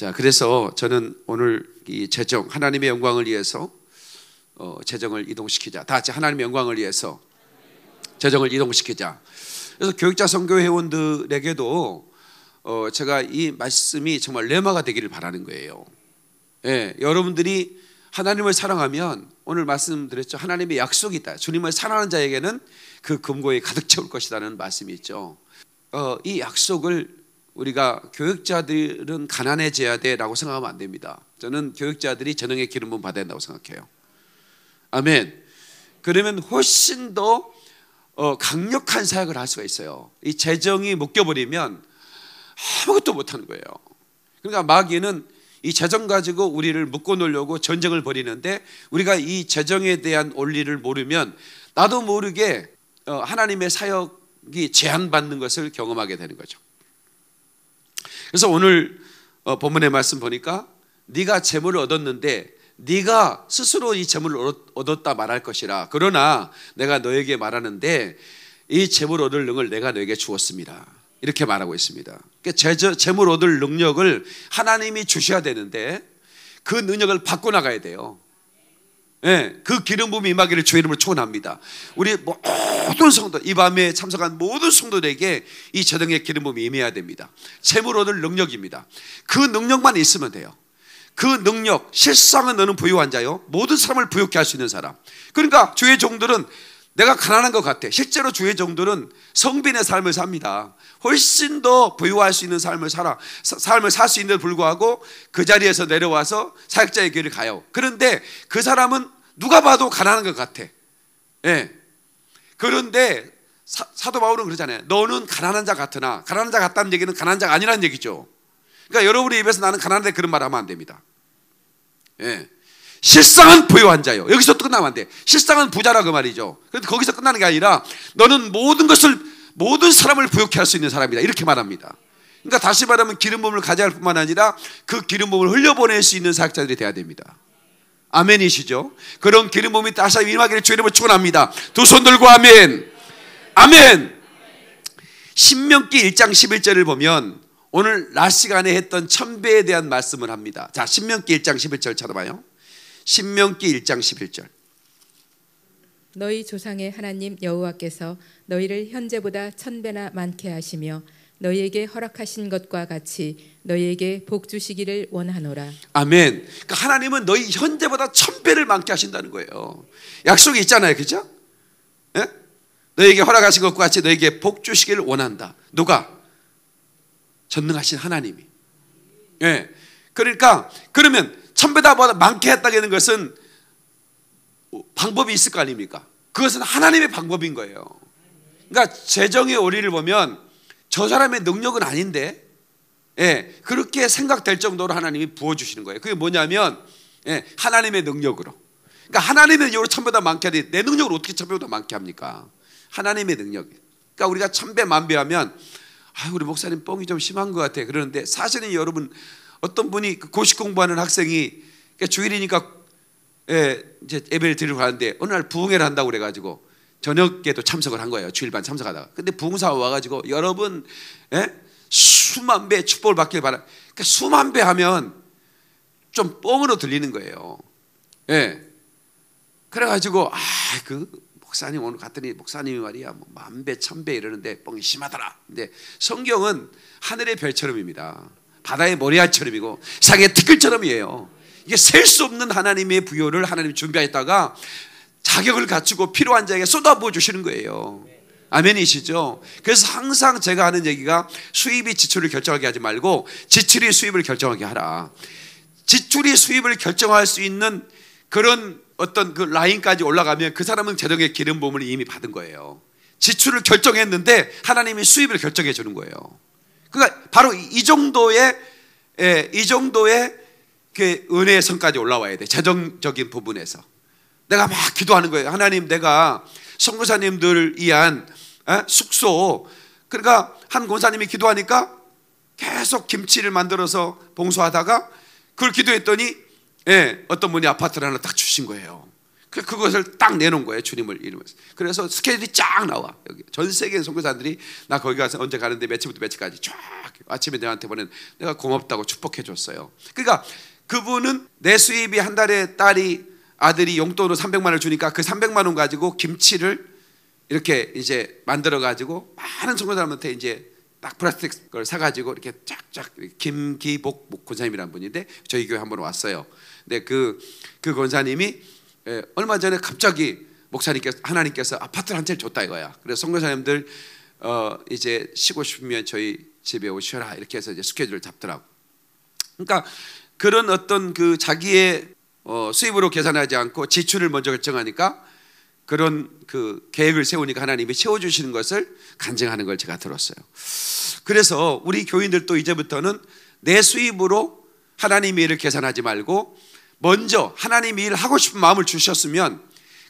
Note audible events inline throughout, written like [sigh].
자, 그래서 저는 오늘 이 재정 하나님의 영광을 위해서 어, 재정을 이동시키자. 다 같이 하나님의 영광을 위해서 재정을 이동시키자. 그래서 교육자 선교 회원들에게도 어, 제가 이 말씀이 정말 레마가 되기를 바라는 거예요. 예, 여러분들이 하나님을 사랑하면 오늘 말씀드렸죠. 하나님의 약속이 있다. 주님을 사랑하는 자에게는 그 금고에 가득 채울 것이라는 말씀이 있죠. 어, 이 약속을 우리가 교육자들은 가난해져야 돼라고 생각하면 안 됩니다. 저는 교육자들이 전능의 기름분 받아야 된다고 생각해요. 아멘. 그러면 훨씬 더 어, 강력한 사역을 할 수가 있어요. 이 재정이 묶여버리면 아무것도 못하는 거예요. 그러니까 마귀는 이 재정 가지고 우리를 묶어 놓으려고 전쟁을 벌이는데 우리가 이 재정에 대한 원리를 모르면 나도 모르게 어, 하나님의 사역이 제한받는 것을 경험하게 되는 거죠. 그래서 오늘 어, 본문의 말씀 보니까 네가 재물을 얻었는데 네가 스스로 이 재물을 얻었다 말할 것이라. 그러나 내가 너에게 말하는데 이 재물 얻을 능을 내가 너에게 주었습니다. 이렇게 말하고 있습니다. 그러니까 재물 얻을 능력을 하나님이 주셔야 되는데 그 능력을 받고 나가야 돼요. 예, 그 기름 부음 임하기를 주의 이름으로 축원합니다. 우리 모든 성도 이 밤에 참석한 모든 성도들에게 이 재정의 기름 부음 임해야 됩니다. 재물 얻을 능력입니다. 그 능력만 있으면 돼요. 그 능력 실상은 너는 부유한 자요. 모든 사람을 부유케 할수 있는 사람. 그러니까 주의 종들은 내가 가난한 것 같아. 실제로 주의 정도는 성빈의 삶을 삽니다. 훨씬 더 부유할 수 있는 삶을 살아, 사, 삶을 살 수 있는데 불구하고 그 자리에서 내려와서 사역자의 길을 가요. 그런데 그 사람은 누가 봐도 가난한 것 같아. 예. 그런데 사, 도 바울은 그러잖아요. 너는 가난한 자 같으나, 가난한 자 같다는 얘기는 가난한 자가 아니라는 얘기죠. 그러니까 여러분의 입에서 나는 가난한데 그런 말 하면 안 됩니다. 예. 실상은 부유한 자요. 여기서 또 끝나면 안 돼. 실상은 부자라 그 말이죠. 그런데 거기서 끝나는 게 아니라 너는 모든 것을 모든 사람을 부욕해 할수 있는 사람이다. 이렇게 말합니다. 그러니까 다시 말하면 기름 부음을 가져갈 뿐만 아니라 그 기름 부음을 흘려보낼 수 있는 사역자들이 돼야 됩니다. 아멘이시죠? 그런 기름 부음이 다시 임하기를 주이름으 축원합니다. 두 손 들고 아멘. 아멘. 신명기 1장 11절을 보면 오늘 낮 시간에 했던 천배에 대한 말씀을 합니다. 자, 신명기 1장 11절 찾아봐요. 신명기 1장 11절. 너희 조상의 하나님 여호와께서 너희를 현재보다 천 배나 많게 하시며 너희에게 허락하신 것과 같이 너희에게 복 주시기를 원하노라. 아멘. 그러니까 하나님은 너희 현재보다 천 배를 많게 하신다는 거예요. 약속이 있잖아요, 그죠? 예? 너희에게 허락하신 것과 같이 너희에게 복 주시기를 원한다. 누가? 전능하신 하나님이. 예. 그러니까 그러면 천배다 보다 많게 했다는 것은 방법이 있을 거 아닙니까? 그것은 하나님의 방법인 거예요. 그러니까 재정의 오리를 보면 저 사람의 능력은 아닌데, 예, 그렇게 생각될 정도로 하나님이 부어주시는 거예요. 그게 뭐냐면, 예, 하나님의 능력으로. 그러니까 하나님의 능력으로 천배다 많게 하는내 능력으로 어떻게 천배보다 많게 합니까? 하나님의 능력. 그러니까 우리가 천배 만배하면 아, 우리 목사님 뻥이 좀 심한 것 같아. 그러는데 사실은 여러분 어떤 분이 그 고시 공부하는 학생이 그러니까 주일이니까 예, 이제 예배를 드리러 가는데 어느 날 부흥회를 한다고 그래가지고 저녁에도 참석을 한 거예요. 주일반 참석하다가. 근데 부흥사 가 와가지고 여러분 예? 수만 배 축복을 받길 바라. 그러니까 수만 배 하면 좀 뻥으로 들리는 거예요. 예. 그래가지고 아 그 목사님 오늘 갔더니 목사님이 말이야 뭐 만배 천배 이러는데 뻥이 심하더라. 근데 성경은 하늘의 별처럼입니다. 바다의 모래알처럼이고 상의 특끌처럼이에요 이게 셀 수 없는 하나님의 부여를 하나님 준비하였다가 자격을 갖추고 필요한 자에게 쏟아부어 주시는 거예요. 아멘이시죠? 그래서 항상 제가 하는 얘기가 수입이 지출을 결정하게 하지 말고 지출이 수입을 결정하게 하라. 지출이 수입을 결정할 수 있는 그런 어떤 그 라인까지 올라가면 그 사람은 재정의 기름 부음을 이미 받은 거예요. 지출을 결정했는데 하나님이 수입을 결정해 주는 거예요. 그러니까 바로 이 정도의 예, 이 정도의 그 은혜의 성까지 올라와야 돼. 재정적인 부분에서 내가 막 기도하는 거예요. 하나님, 내가 선교사님들 위한 예? 숙소. 그러니까 한 권사님이 기도하니까 계속 김치를 만들어서 봉사하다가 그걸 기도했더니 예, 어떤 분이 아파트를 하나 딱 주신 거예요. 그 그것을 딱 내놓은 거예요 주님을 이름에서. 그래서 스케줄이 쫙 나와 여기 전 세계 의 선교사들이 나 거기 가서 언제 가는데 며칠부터 며칠까지 쫙 아침에 내한테 보낸 내가 고맙다고 축복해 줬어요. 그러니까 그분은 내 수입이 한 달에 딸이 아들이 용돈으로 300만 원을 주니까 그 300만 원 가지고 김치를 이렇게 이제 만들어 가지고 많은 선교사람한테 이제 딱 플라스틱 을 사가지고 이렇게 쫙쫙 김기복 권사님이라는 분인데 저희 교회 한번 왔어요. 근데 그그 그 권사님이 예, 얼마 전에 갑자기 목사님께서 하나님께서 아파트를 한 채를 줬다 이거야. 그래서 선교사님들 어, 이제 쉬고 싶으면 저희 집에 오셔라 이렇게 해서 이제 스케줄을 잡더라고. 그러니까 그런 어떤 그 자기의 어, 수입으로 계산하지 않고 지출을 먼저 결정하니까 그런 그 계획을 세우니까 하나님이 채워주시는 것을 간증하는 걸 제가 들었어요. 그래서 우리 교인들도 이제부터는 내 수입으로 하나님의 일을 계산하지 말고 먼저 하나님이 일 하고 싶은 마음을 주셨으면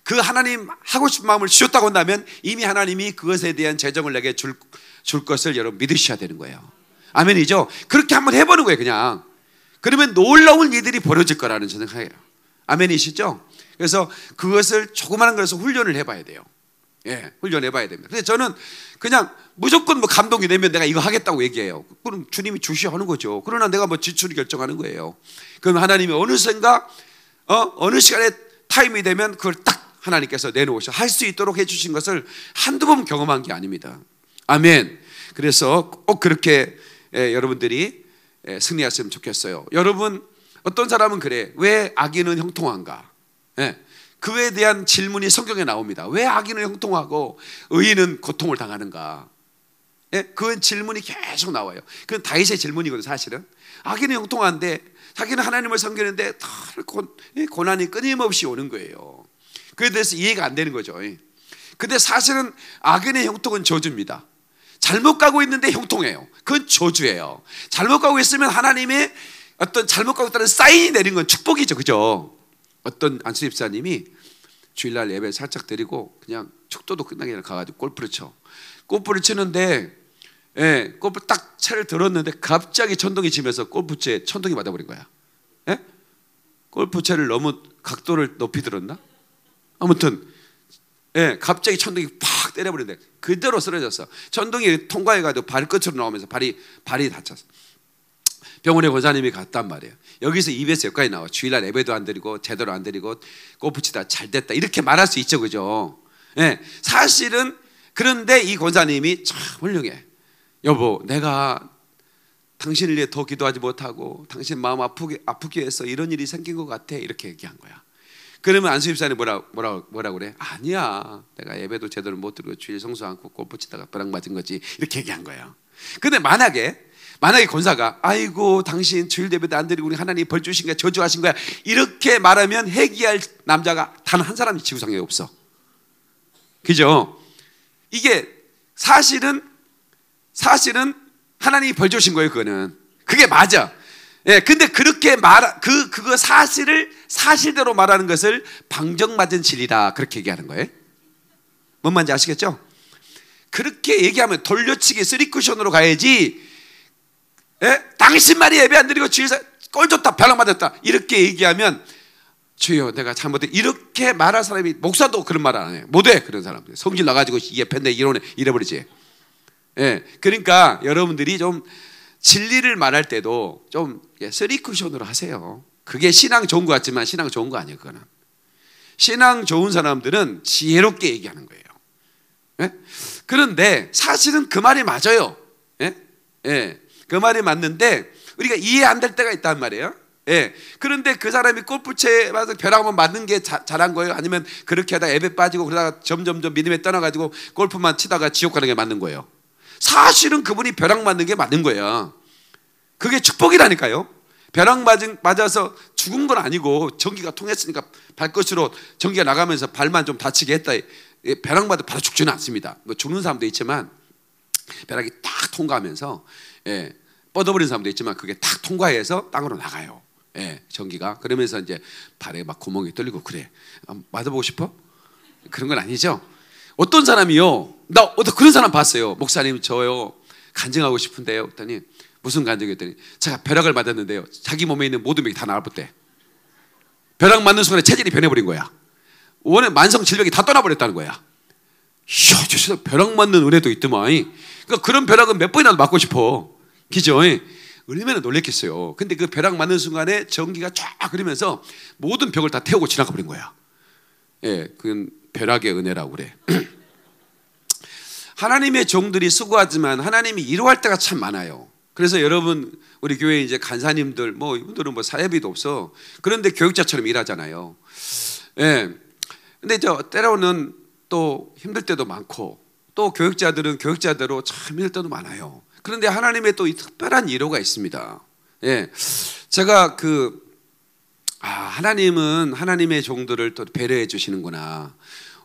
그 하나님 하고 싶은 마음을 주셨다고 한다면 이미 하나님이 그것에 대한 재정을 내게 줄, 줄 것을 여러분 믿으셔야 되는 거예요. 아멘이죠? 그렇게 한번 해보는 거예요, 그냥. 그러면 놀라운 일들이 벌어질 거라는 생각이에요. 아멘이시죠? 그래서 그것을 조그마한 것에서 훈련을 해봐야 돼요. 예, 훈련해봐야 됩니다. 근데 저는 그냥 무조건 뭐 감동이 되면 내가 이거 하겠다고 얘기해요. 그럼 주님이 주시하 는 거죠. 그러나 내가 뭐 지출을 결정하는 거예요. 그럼 하나님이 어느샌가 어, 어느 시간에 타임이 되면 그걸 딱 하나님께서 내놓으셔 할 수 있도록 해주신 것을 한두 번 경험한 게 아닙니다. 아멘. 그래서 꼭 그렇게 예, 여러분들이 예, 승리하셨으면 좋겠어요. 여러분 어떤 사람은 그래 왜 아기는 형통한가? 예. 그에 대한 질문이 성경에 나옵니다. 왜 악인은 형통하고 의인은 고통을 당하는가? 예? 그 질문이 계속 나와요. 그건 다윗의 질문이거든요, 사실은. 악인은 형통한데 자기는 하나님을 섬기는데 예, 고난이 끊임없이 오는 거예요. 그에 대해서 이해가 안 되는 거죠. 예. 근데 사실은 악인의 형통은 저주입니다. 잘못 가고 있는데 형통해요. 그건 저주예요. 잘못 가고 있으면 하나님의 어떤 잘못 가고 있다는 사인이 내린 건 축복이죠. 그죠? 어떤 안수 집사님이 주일날 예배 살짝 드리고 그냥 축도도 끝나게 기 가가지고 골프를 쳐. 골프를 치는데 예, 골프 딱 채를 들었는데 갑자기 천둥이 치면서 골프채 천둥이 맞아버린 거야. 예? 골프채를 너무 각도를 높이 들었나? 아무튼 예, 갑자기 천둥이 팍 때려버리는데 그대로 쓰러졌어. 천둥이 통과해가지고 발끝으로 나오면서 발이 발이 다쳤어. 병원에 권사님이 갔단 말이에요. 여기서 입에서 e 여기까지 나와. 주일날 예배도 안 드리고 제대로 안 드리고 꼬부치다잘 됐다 이렇게 말할 수 있죠, 그죠? 예, 네. 사실은 그런데 이 권사님이 참 훌륭해. 여보, 내가 당신을 위해 더 기도하지 못하고 당신 마음 아프게 아프게 해서 이런 일이 생긴 것 같아 이렇게 얘기한 거야. 그러면 안수입사님 뭐라 뭐라 뭐라 그래? 아니야, 내가 예배도 제대로 못 드리고 주일 성수 안고 꼬부치다가 벼락 맞은 거지 이렇게 얘기한 거예요. 근데 만약에 만약에 권사가 아이고 당신 주일 대배도안 드리고 우리 하나님 벌 주신 거야 저주하신 거야 이렇게 말하면 회귀할 남자가 단 한 사람이 지구상에 없어. 그죠? 이게 사실은 사실은 하나님이 벌 주신 거예요. 그거는 그게 맞아. 예, 근데 그렇게 말, 그, 그거 사실을 사실대로 말하는 것을 방정맞은 진리다. 그렇게 얘기하는 거예요. 뭔 말인지 아시겠죠? 그렇게 얘기하면 돌려치기 쓰리쿠션으로 가야지 예? 당신 말이 예배 안 드리고 주의 꼴좋다 벼락 맞았다 이렇게 얘기하면 주여 내가 잘못해 이렇게 말할 사람이 목사도 그런 말 안해 못해 그런 사람 성질 나가지고 이게 팬데 이러네 이래버리지 예 그러니까 여러분들이 좀 진리를 말할 때도 좀 예, 쓰리 쿠션으로 하세요 그게 신앙 좋은 것 같지만 신앙 좋은 거 아니에요 그거는 신앙 좋은 사람들은 지혜롭게 얘기하는 거예요 예? 그런데 사실은 그 말이 맞아요 예? 예. 그 말이 맞는데 우리가 이해 안 될 때가 있단 말이에요. 예. 그런데 그 사람이 골프채에 맞아 벼락 한번 맞는 게 자, 잘한 거예요? 아니면 그렇게 하다 앱에 빠지고 그러다가 점점점 믿음에 떠나가지고 골프만 치다가 지옥 가는 게 맞는 거예요? 사실은 그분이 벼락 맞는 게 맞는 거예요. 그게 축복이라니까요. 벼락 맞은, 맞아서 죽은 건 아니고 전기가 통했으니까 발끝으로 전기가 나가면서 발만 좀 다치게 했다. 예, 벼락 맞아 바로 죽지는 않습니다. 뭐 죽는 사람도 있지만 벼락이 딱 통과하면서 예, 뻗어버린 사람도 있지만 그게 탁 통과해서 땅으로 나가요. 예, 전기가 그러면서 이제 발에 막 구멍이 뚫리고 그래. 아, 맞아보고 싶어? 그런 건 아니죠. 어떤 사람이요? 나 어떤 그런 사람 봤어요. 목사님 저요 간증하고 싶은데요. 그랬더니 무슨 간증이었더니 제가 벼락을 맞았는데요. 자기 몸에 있는 모든 병이 다 나아붙대. 벼락 맞는 순간에 체질이 변해버린 거야. 원래 만성 질병이 다 떠나버렸다는 거야. 이야, 저 벼락 맞는 은혜도 있더만. 그러니까 그런 벼락은 몇 번이나 맞고 싶어. 그죠? 예. 얼마나 놀랬겠어요. 근데 그 벼락 맞는 순간에 전기가 쫙 흐르면서 모든 벽을 다 태우고 지나가 버린 거야. 예, 그건 벼락의 은혜라고 그래. [clears throat] 하나님의 종들이 수고하지만 하나님이 이루할 때가 참 많아요. 그래서 여러분 우리 교회 이제 간사님들 뭐 이분들은 뭐 사회비도 없어. 그런데 교육자처럼 일하잖아요. 예. 근데 저 때로는 또 힘들 때도 많고 또 교육자들은 교육자대로 참 힘들 때도 많아요. 그런데 하나님의 또 이 특별한 이로가 있습니다. 예. 제가 그, 아, 하나님은 하나님의 종들을 또 배려해 주시는구나.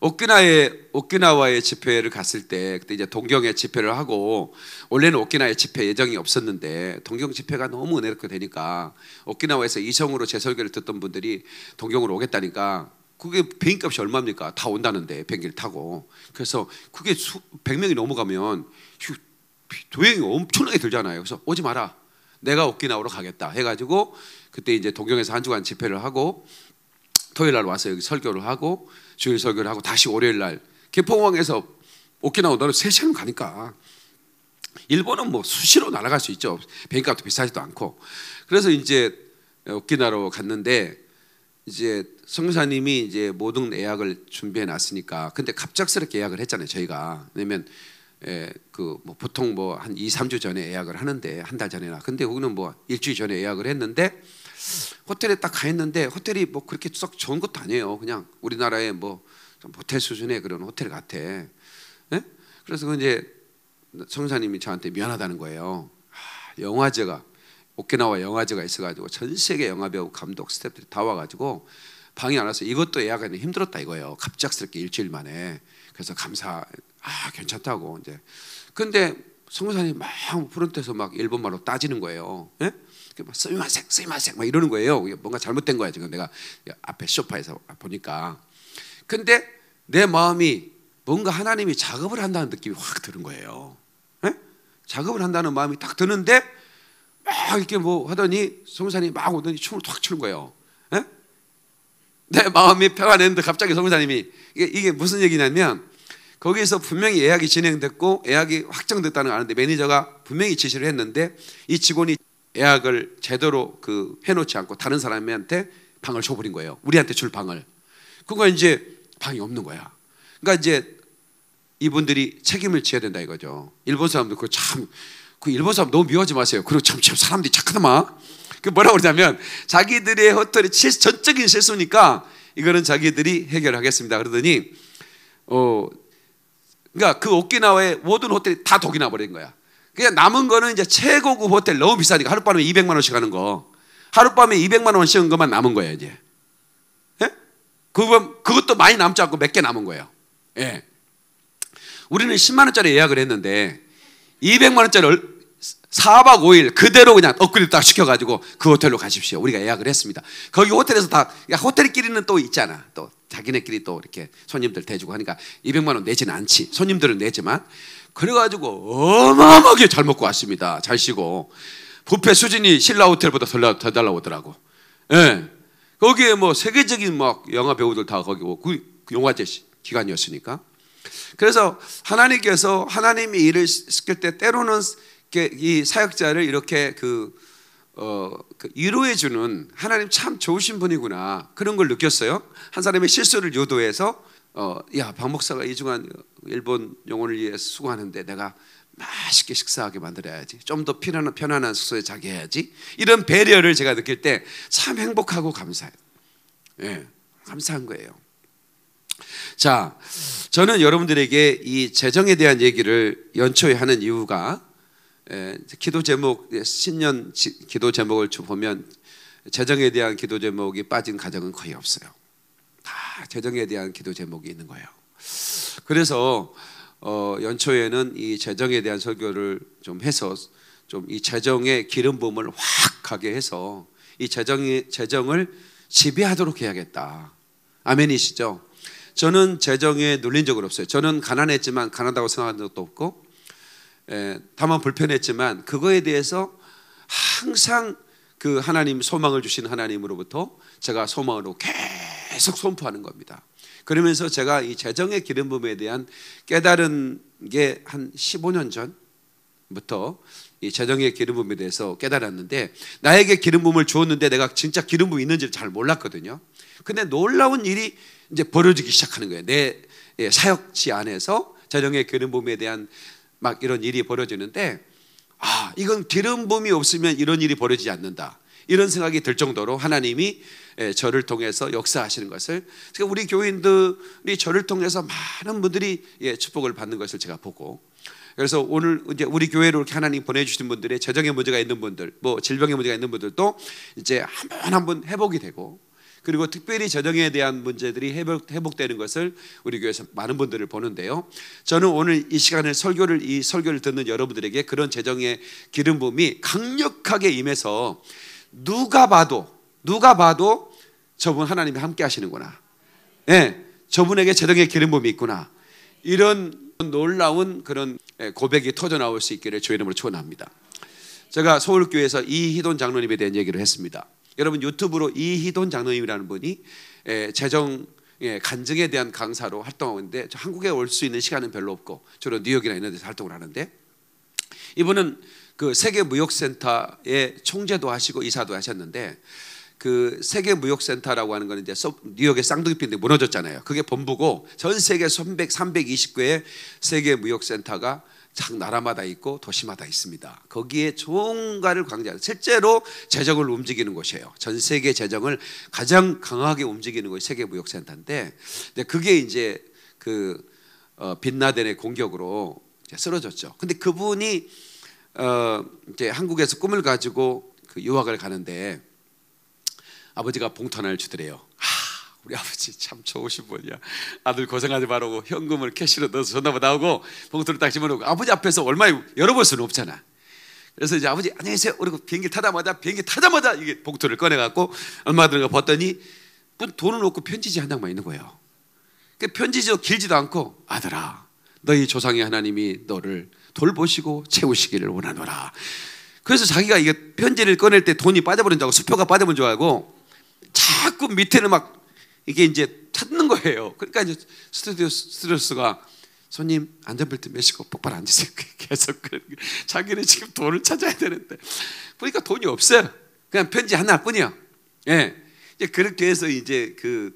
오키나의 오키나와의 집회를 갔을 때 그때 이제 동경에 집회를 하고 원래는 오키나의 집회 예정이 없었는데 동경 집회가 너무 은혜롭게 되니까 오키나와에서 이성으로 제 설교를 듣던 분들이 동경으로 오겠다니까 그게 비행값이 얼마입니까? 다 온다는데 비행기를 타고 그래서 그게 수, 100명이 넘어가면 휴, 도형이 엄청나게 들잖아요. 그래서 오지 마라. 내가 오키나오로 가겠다 해가지고 그때 이제 동경에서 한 주간 집회를 하고 토요일 날 와서 여기 설교를 하고 주일 설교를 하고 다시 월요일 날 개포공항에서 오키나와 나로 세 시간 가니까 일본은 뭐 수시로 날아갈 수 있죠. 비행값도 비싸지도 않고 그래서 이제 오키나오로 갔는데 이제 성사님이 이제 모든 예약을 준비해 놨으니까 근데 갑작스럽게 예약을 했잖아요 저희가 왜냐면 예, 그 뭐 보통 뭐 한 2, 3주 전에 예약을 하는데 한 달 전에나 근데 우리는 뭐 일주일 전에 예약을 했는데 호텔에 딱가 있는데 호텔이 뭐 그렇게 썩 좋은 것도 아니에요. 그냥 우리나라의 뭐 호텔 수준의 그런 호텔 같아. 예? 그래서 이제 성사님이 저한테 미안하다는 거예요. 아, 영화제가 오키나와 영화제가 있어가지고 전 세계 영화 배우 감독 스태프들이 다 와가지고 방이 안 와서 이것도 예약하는 힘들었다 이거예요. 갑작스럽게 일주일 만에 그래서 감사 아 괜찮다고 이제 근데 성교사님 막 프론트에서 막 일본말로 따지는 거예요. 예? 쓰이마색 쓰이마색 막 이러는 거예요. 뭔가 잘못된 거야 지금 내가 앞에 쇼파에서 보니까. 근데 내 마음이 뭔가 하나님이 작업을 한다는 느낌이 확 드는 거예요. 예? 작업을 한다는 마음이 딱 드는데 막 이렇게 뭐 하더니 성교사님 막 오더니 춤을 탁 추는 거예요. 내 마음이 표가 냈는데 갑자기 성사님이 이게, 이게 무슨 얘기냐면 거기에서 분명히 예약이 진행됐고 예약이 확정됐다는 걸 아는데 매니저가 분명히 지시를 했는데 이 직원이 예약을 제대로 그 해놓지 않고 다른 사람한테 방을 줘버린 거예요. 우리한테 줄 방을. 그러니까 이제 방이 없는 거야. 그러니까 이제 이분들이 책임을 지어야 된다 이거죠. 일본 사람들 그거 참, 그 일본 사람 너무 미워하지 마세요. 그리고 참, 참 사람들이 착하다마. 그 뭐라 고 그러냐면 자기들의 허털이 전적인 실수니까 이거는 자기들이 해결하겠습니다. 그러더니 어 그러니까 그 오키나와의 모든 호텔이 다 독이 나버린 거야. 그냥 남은 거는 이제 최고급 호텔 너무 비싸니까 하룻밤에 200만 원씩 하는 거. 하룻밤에 200만 원씩 하는 것만 남은 거예요, 이제. 예? 그건 그것도 많이 남지 않고 몇 개 남은 거예요. 예. 우리는 10만 원짜리 예약을 했는데 200만 원짜리 4박 5일 그대로 그냥 업그레이드 딱 시켜가지고 그 호텔로 가십시오. 우리가 예약을 했습니다. 거기 호텔에서 다, 야, 그러니까 호텔끼리는 또 있잖아. 또 자기네끼리 또 이렇게 손님들 대주고 하니까 200만원 내진 않지. 손님들은 내지만. 그래가지고 어마어마하게 잘 먹고 왔습니다. 잘 쉬고. 부페 수준이 신라 호텔보다 더달라오더라고 예. 거기에 뭐 세계적인 막 영화 배우들 다 거기 오고, 그 영화제 기간이었으니까. 그래서 하나님께서 하나님이 일을 시킬 때 때로는 이 사역자를 이렇게 그, 어, 그 위로해 주는 하나님 참 좋으신 분이구나 그런 걸 느꼈어요. 한 사람의 실수를 유도해서 어, 야박 목사가 이중한 일본 영혼을 위해 수고하는데 내가 맛있게 식사하게 만들어야지. 좀 더 편안한, 편안한 숙소에 자게 해야지. 이런 배려를 제가 느낄 때 참 행복하고 감사해요. 예, 감사한 거예요. 자, 저는 여러분들에게 이 재정에 대한 얘기를 연초에 하는 이유가 예, 기도 제목 예, 신년 기도 제목을 보면 재정에 대한 기도 제목이 빠진 가정은 거의 없어요. 다 재정에 대한 기도 제목이 있는 거예요. 그래서 어, 연초에는 이 재정에 대한 설교를 좀 해서 좀 이 재정의 기름 부음을 확 가게 해서 이 재정이 재정을 지배하도록 해야겠다. 아멘이시죠? 저는 재정에 눌린 적은 없어요. 저는 가난했지만 가난하다고 생각한 적도 없고 예, 다만 불편했지만 그거에 대해서 항상 그 하나님 소망을 주신 하나님으로부터 제가 소망으로 계속 선포하는 겁니다. 그러면서 제가 이 재정의 기름 부음에 대한 깨달은 게 한 15년 전부터 이 재정의 기름 부음에 대해서 깨달았는데 나에게 기름 부음을 주었는데 내가 진짜 기름 부음 있는지를 잘 몰랐거든요. 근데 놀라운 일이 이제 벌어지기 시작하는 거예요. 내 예, 사역지 안에서 재정의 기름 부음에 대한 막 이런 일이 벌어지는데 아, 이건 기름 부이 없으면 이런 일이 벌어지지 않는다. 이런 생각이 들 정도로 하나님이 예, 저를 통해서 역사하시는 것을 그러 그러니까 우리 교인들이 저를 통해서 많은 분들이 예, 축복을 받는 것을 제가 보고 그래서 오늘 이제 우리 교회로 이렇게 하나님 보내주신 분들의 재정의 문제가 있는 분들, 뭐 질병의 문제가 있는 분들도 이제 한 번 한 번 회복이 되고 그리고 특별히 재정에 대한 문제들이 회복, 회복되는 것을 우리 교회에서 많은 분들을 보는데요. 저는 오늘 이 시간에 설교를 이 설교를 듣는 여러분들에게 그런 재정의 기름 부이 강력하게 임해서 누가 봐도 누가 봐도 저분 하나님이 함께 하시는구나. 예. 네, 저분에게 재정의 기름 부이 있구나. 이런 놀라운 그런 예, 고백이 터져 나올 수 있기를 주의 이름으로 축원합니다. 제가 서울교회에서 이희돈 장로님에 대한 얘기를 했습니다. 여러분 유튜브로 이희돈 장로님이라는 분이 예, 재정 예, 간증에 대한 강사로 활동하고 있는데 저 한국에 올 수 있는 시간은 별로 없고 주로 뉴욕이나 이런 데서 활동을 하는데 이분은 그 세계 무역센터의 총재도 하시고 이사도 하셨는데 그 세계 무역센터라고 하는 거는 이제 뉴욕의 쌍둥이핀데 무너졌잖아요. 그게 본부고 전 세계 300, 320개의 세계 무역센터가 각 나라마다 있고 도시마다 있습니다. 거기에 종가를 강조하는 실제로 재정을 움직이는 곳이에요. 전 세계 재정을 가장 강하게 움직이는 곳이 세계 무역센터인데, 근데 그게 이제 그 어, 빈라덴의 공격으로 쓰러졌죠. 근데 그분이 어, 이제 한국에서 꿈을 가지고 그 유학을 가는데 아버지가 봉투 하나를 주더래요. 우리 아버지 참 좋으신 분이야. 아들 고생하지 말라고 현금을 캐시로 넣어서 전화받아 하고 봉투를 딱 집어넣고 아버지 앞에서 얼마 에 열어볼 수는 없잖아. 그래서 이제 아버지 안녕히 계세요. 그리고 비행기 타자마자 비행기 타자마자 이게 봉투를 꺼내갖고 얼마 들어가 봤더니 돈은 없고 편지지 한 장만 있는 거예요. 그 편지지도 길지도 않고 아들아 너희 조상의 하나님이 너를 돌보시고 채우시기를 원하노라. 그래서 자기가 이게 편지를 꺼낼 때 돈이 빠져버린 다고 수표가 빠져버린 줄 알고 자꾸 밑에는 막 이게 이제 찾는 거예요. 그러니까 이제 스튜디오 스트레스가 손님 안전벨트 매시고 똑바 앉으세요. [laughs] 계속 그, 자기는 지금 돈을 찾아야 되는데 보니까 돈이 없어요. 그냥 편지 하나 뿐이요. 예, 이제 그렇게 해서 이제 그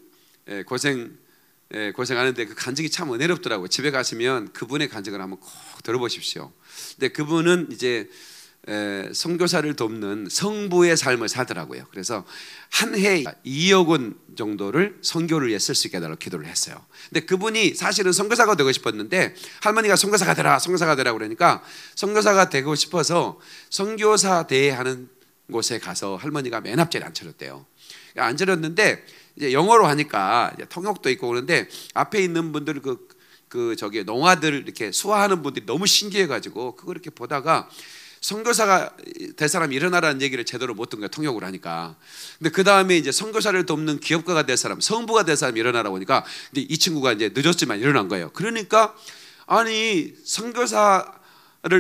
예, 고생 예, 고생하는데 그 간증이 참 은혜롭더라고요. 집에 가시면 그분의 간증을 한번 꼭 들어보십시오. 근데 그분은 이제 성교사를 돕는 성부의 삶을 사더라고요. 그래서 한 해 2억 원 정도를 성교를 위해 쓸수 있게 해달라고 기도를 했어요. 근데 그분이 사실은 성교사가 되고 싶었는데 할머니가 성교사가 되라, 성교사가 되라 그러니까 성교사가 되고 싶어서 성교사 대회하는 곳에 가서 할머니가 맨 앞자리에 앉혀줬대요. 앉혀줬는데 이제 영어로 하니까 이제 통역도 있고 그런데 앞에 있는 분들 그그 그 저기 농아들 이렇게 수화하는 분들이 너무 신기해가지고 그걸 이렇게 보다가 선교사가 대사람 이 일어나라는 얘기를 제대로 못 듣는 거야 통역을 하니까. 근데 그 다음에 이제 선교사를 돕는 기업가가 될 사람, 성부가 될 사람 이 일어나라고 하니까 근데 이 친구가 이제 늦었지만 일어난 거예요. 그러니까 아니 선교사를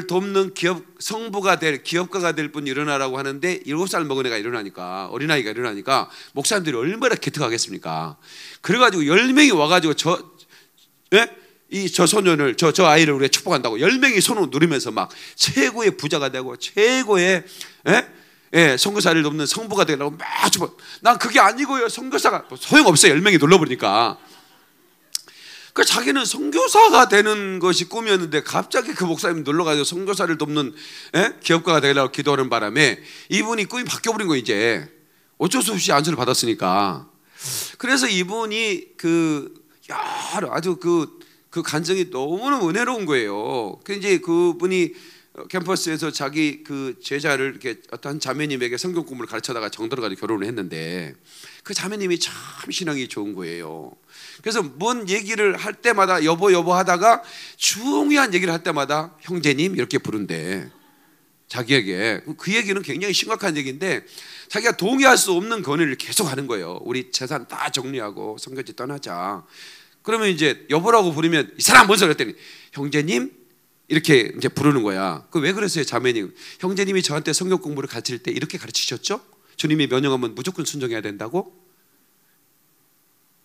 돕는 기업 성부가 될 기업가가 될분 일어나라고 하는데 일곱 살 먹은 애가 일어나니까 어린아이가 일어나니까 목사님들이 얼마나 기특하겠습니까? 그래가지고 열 명이 와가지고 저 예? 이저 소년을 저 저 아이를 우리가 축복한다고 열 명이 손을 누르면서 막 최고의 부자가 되고 최고의 예? 예, 선교사를 돕는 성부가 되라고 막 축복. 난 그게 아니고요. 선교사가 뭐 소용 없어요. 열 명이 눌러버리니까. 그 자기는 선교사가 되는 것이 꿈이었는데 갑자기 그 목사님 눌러가지고 선교사를 돕는 예? 기업가가 되려고 기도하는 바람에 이분이 꿈이 바뀌어버린 거 이제 어쩔 수 없이 안수를 받았으니까 그래서 이분이 그 여러 아주 그그 간증이 너무나 은혜로운 거예요. 그 이제 그분이 어, 캠퍼스에서 자기 그 제자를 이렇게 어떤 자매님에게 성경 공부를 가르쳐다가 정도로 가지고 결혼을 했는데 그 자매님이 참 신앙이 좋은 거예요. 그래서 뭔 얘기를 할 때마다 여보 여보 하다가 중요한 얘기를 할 때마다 형제님 이렇게 부른대. 자기에게 그 얘기는 굉장히 심각한 얘기인데 자기가 동의할 수 없는 건의를 계속 하는 거예요. 우리 재산 다 정리하고 선교지 떠나자. 그러면 이제 여보라고 부르면 이 사람 뭔 소리 했더니 형제님 이렇게 이제 부르는 거야. 그 왜 그랬어요, 자매님? 형제님이 저한테 성경 공부를 가르칠 때 이렇게 가르치셨죠? 주님이 면역하면 무조건 순종해야 된다고?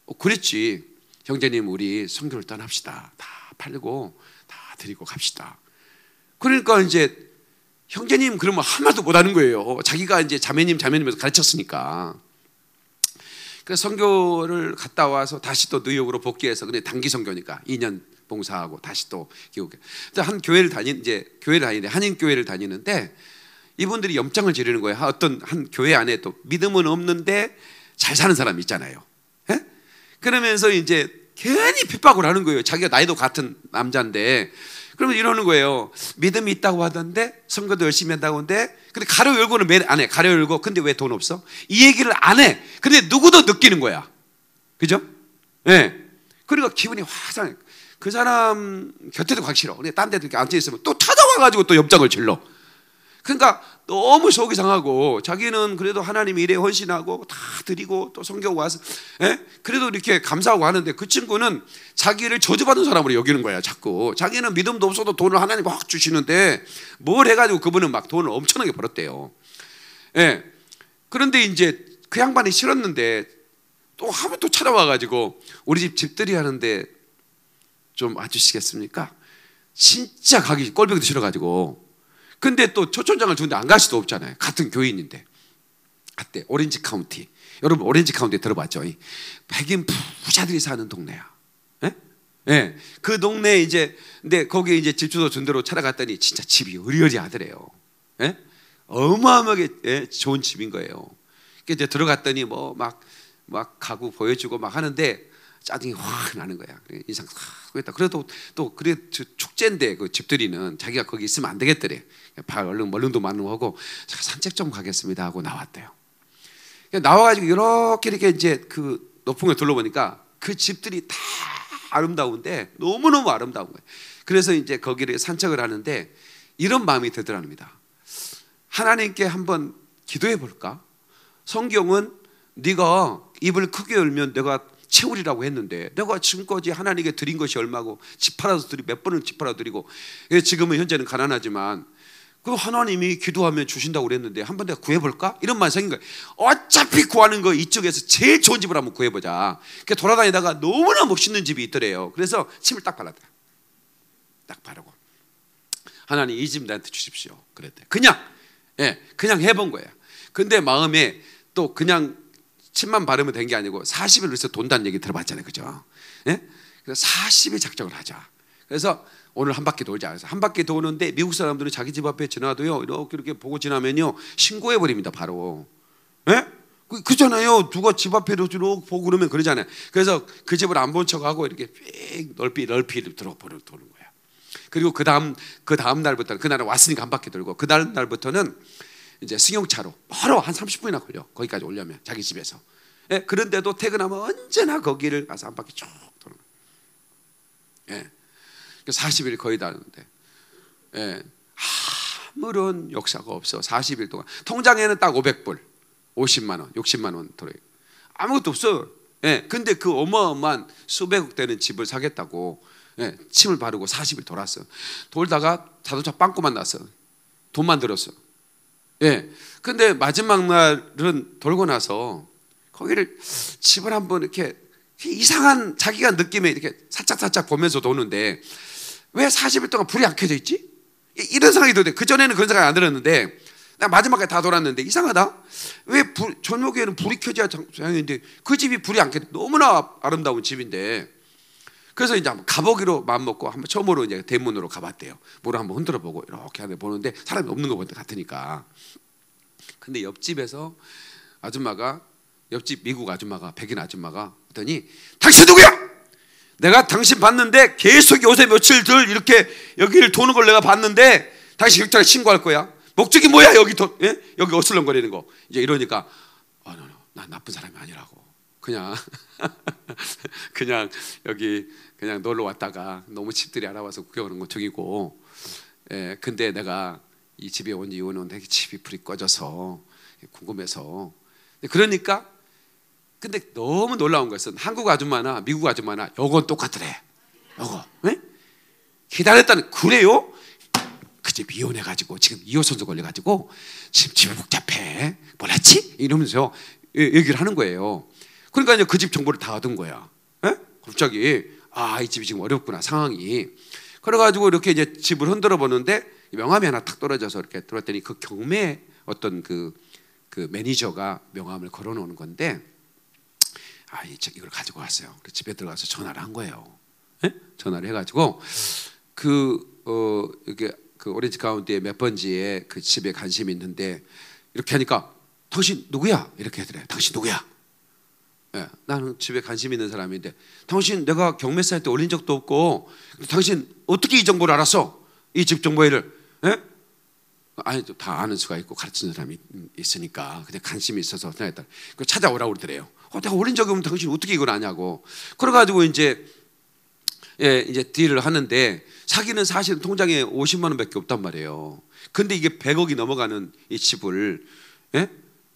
어, 그랬지. 형제님, 우리 성경을 떠납시다. 다 팔고 리다 드리고 갑시다. 그러니까 이제 형제님 그러면 한마도 못하는 거예요. 자기가 이제 자매님, 자매님에서 가르쳤으니까. 그 선교를 갔다 와서 다시 또 뉴욕으로 복귀해서 근데 단기 선교니까 2년 봉사하고 다시 또 기억해. 한 교회를 다닌 이제 교회를 다니는데 한인 교회를 다니는데 이분들이 염장을 지르는 거예요. 어떤 한 교회 안에 또 믿음은 없는데 잘 사는 사람 있잖아요. 에? 예? 그러면서 이제 괜히 핍박을 하는 거예요. 자기가 나이도 같은 남자인데 그러면 이러는 거예요. 믿음이 있다고 하던데 선거도 열심히 한다고 하는데 근데 가려 열고는 매안 해. 가려 열고 근데 왜 돈 없어? 이 얘기를 안 해. 근데 누구도 느끼는 거야. 그죠? 예. 네. 그러니까 기분이 화상해. 그 사람 곁에도 광기 싫어. 근데 딴 데도 이렇게 앉아있으면 또 찾아와가지고 또 옆장을 질러. 그러니까 너무 속이 상하고 자기는 그래도 하나님 일에 헌신하고 다 드리고 또 성경 와서 에? 예? 그래도 이렇게 감사하고 하는데 그 친구는 자기를 저주받은 사람으로 여기는 거야 자꾸 자기는 믿음도 없어도 돈을 하나님 확 주시는데 뭘 해가지고 그분은 막 돈을 엄청나게 벌었대요 예 그런데 이제 그 양반이 싫었는데 또 하면 또 찾아와가지고 우리 집 집들이 하는데 좀 와주시겠습니까? 진짜 가기 꼴보기도 싫어가지고 근데 또 초청장을 주는데 안 갈 수도 없잖아요. 같은 교인인데. 아때 오렌지 카운티. 여러분 오렌지 카운티 들어봤죠? 백인 부자들이 사는 동네야. 예? 예. 그 동네에 이제 근데 거기 에 이제 집주소 준 대로 찾아갔더니 진짜 집이 의리의리하더래요. 예? 어마어마하게 예? 좋은 집인 거예요. 그 이제 들어갔더니 뭐 막 막 가구 보여주고 막 하는데 짜증이 확 나는 거야. 예, 인상 확했다 그래도 또 그래 축제인데 그 집들이는 자기가 거기 있으면 안 되겠더래. 발 얼른 얼른도 마누하고 산책 좀 가겠습니다 하고 나왔대요. 그러니까 나와가지고 이렇게 이렇게 이제 그 높은 걸 둘러보니까 그 집들이 다 아름다운데 너무 너무 아름다운 거예요. 그래서 이제 거기를 산책을 하는데 이런 마음이 들더랍니다. 하나님께 한번 기도해 볼까? 성경은 네가 입을 크게 열면 내가 채우리라고 했는데 내가 지금까지 하나님께 드린 것이 얼마고 집 팔아서 드리 몇 번을 집 팔아 드리고 예, 지금은 현재는 가난하지만 그 하나님이 기도하면 주신다고 그랬는데 한 번 내가 구해볼까? 이런 말 생긴 거예요. 어차피 구하는 거 이쪽에서 제일 좋은 집을 한번 구해보자. 그 돌아다니다가 너무나 멋있는 집이 있더래요. 그래서 침을 딱 발랐다. 딱 바르고 하나님 이 집 나한테 주십시오. 그랬대. 그냥 예, 그냥 해본 거예요. 근데 마음에 또 그냥 10만 바르면 된 게 아니고 4 0일로해서 돈다는 얘기 들어봤잖아요. 그죠? 예? 그래서 40일 작정을 하자. 그래서 오늘 한 바퀴 돌자. 그래서 한 바퀴 도는데 미국 사람들은 자기 집 앞에 지나도요. 이렇게 이렇게 보고 지나면요. 신고해 버립니다. 바로. 예? 그, 그잖아요. 누가 집 앞에 이렇게 보고 그러면 그러잖아요. 그래서 그 집을 안 본 척하고 이렇게 삑 넓히 넓히 들어보는 도는 거야. 그리고 그 다음 그 다음 날부터 는 그날은 왔으니까 한 바퀴 돌고 그 다음 날부터는 이제 승용차로 바로 한 30분이나 걸려. 거기까지 오려면 자기 집에서. 예, 그런데도 퇴근하면 언제나 거기를 가서 한 바퀴 쭉 도는 예 40일 그러니까 거의 다는데 예. 아무런 역사가 없어. 40일 동안 통장에는 딱 500불, 50만 원, 60만 원 들어. 아무것도 없어. 예. 근데 그 어마어마한 수백억 되는 집을 사겠다고 예. 침을 바르고 40일 돌았어. 돌다가 자동차 빵꾸만 났어. 돈만 들었어. 예. 근데 마지막 날은 돌고 나서 거기를 집을 한번 이렇게 이상한 자기가 느낌에 이렇게 살짝살짝 보면서 도는데 왜 40일 동안 불이 안 켜져 있지? 이런 생각이 드는데 그전에는 그런 생각이 안 들었는데 나 마지막에 다 돌았는데 이상하다? 왜 불, 저녁에는 불이 켜져야 장인데 그 집이 불이 안 켜져 너무나 아름다운 집인데 그래서 이제 한번 가보기로 마음 먹고 한번 처음으로 이제 대문으로 가봤대요. 뭐를 한번 흔들어 보고 이렇게 하는 보는데 사람이 없는 것 같으니까. 근데 옆집에서 아줌마가 옆집 미국 아줌마가 백인 아줌마가 했더니 당신 누구야? 내가 당신 봤는데 계속 요새 며칠들 이렇게 여기를 도는 걸 내가 봤는데 당신 경찰에 신고할 거야. 목적이 뭐야 여기 도, 예? 여기 어슬렁거리는 거. 이제 이러니까 아, 어, 나, 나 나쁜 사람이 아니라고. 그냥 [laughs] 그냥 여기 그냥 놀러 왔다가 너무 집들이 알아와서 구경하는 것 중이고 예, 근데 내가 이 집에 온 이유는 되게 집이 불이 꺼져서 궁금해서 그러니까 근데 너무 놀라운 것은 한국 아줌마나 미국 아줌마나 요건 똑같더래 요거 예? 기다렸다는 그래요? 그집 이혼해가지고 지금 이혼 선수 걸려가지고 지금 집이 복잡해 몰랐지? 이러면서 얘기를 하는 거예요 그러니까 그집 정보를 다 얻은 거야 예? 갑자기 아, 이 집이 지금 어렵구나, 상황이. 그래가지고 이렇게 이제 집을 흔들어 보는데 명함이 하나 탁 떨어져서 이렇게 들어왔더니 그 경매 어떤 그, 그 매니저가 명함을 걸어 놓은 건데 아, 이걸 가지고 왔어요. 그 집에 들어가서 전화를 한 거예요. 에? 예? 전화를 해가지고 그, 어, 이렇게 그 오렌지 가운데의몇 번지에 그 집에 관심이 있는데 이렇게 하니까 당신 누구야? 이렇게 해드려요. 당신 누구야? 예, 나는 집에 관심 있는 사람인데 당신 내가 경매 사이트 올린 적도 없고 당신 어떻게 이 정보를 알았어? 이 집 정보회를 예? 아니 또 다 아는 수가 있고 가르치는 사람이 있으니까 근데 관심이 있어서 그랬다. 그 찾아오라고 그러더래요. 어, 내가 올린 적이 없면 당신 어떻게 이걸 아냐고. 그래가지고 이제 예, 이제 딜을 하는데 사기는 사실 통장에 50만 원밖에 없단 말이에요. 근데 이게 100억이 넘어가는 이 집을 예?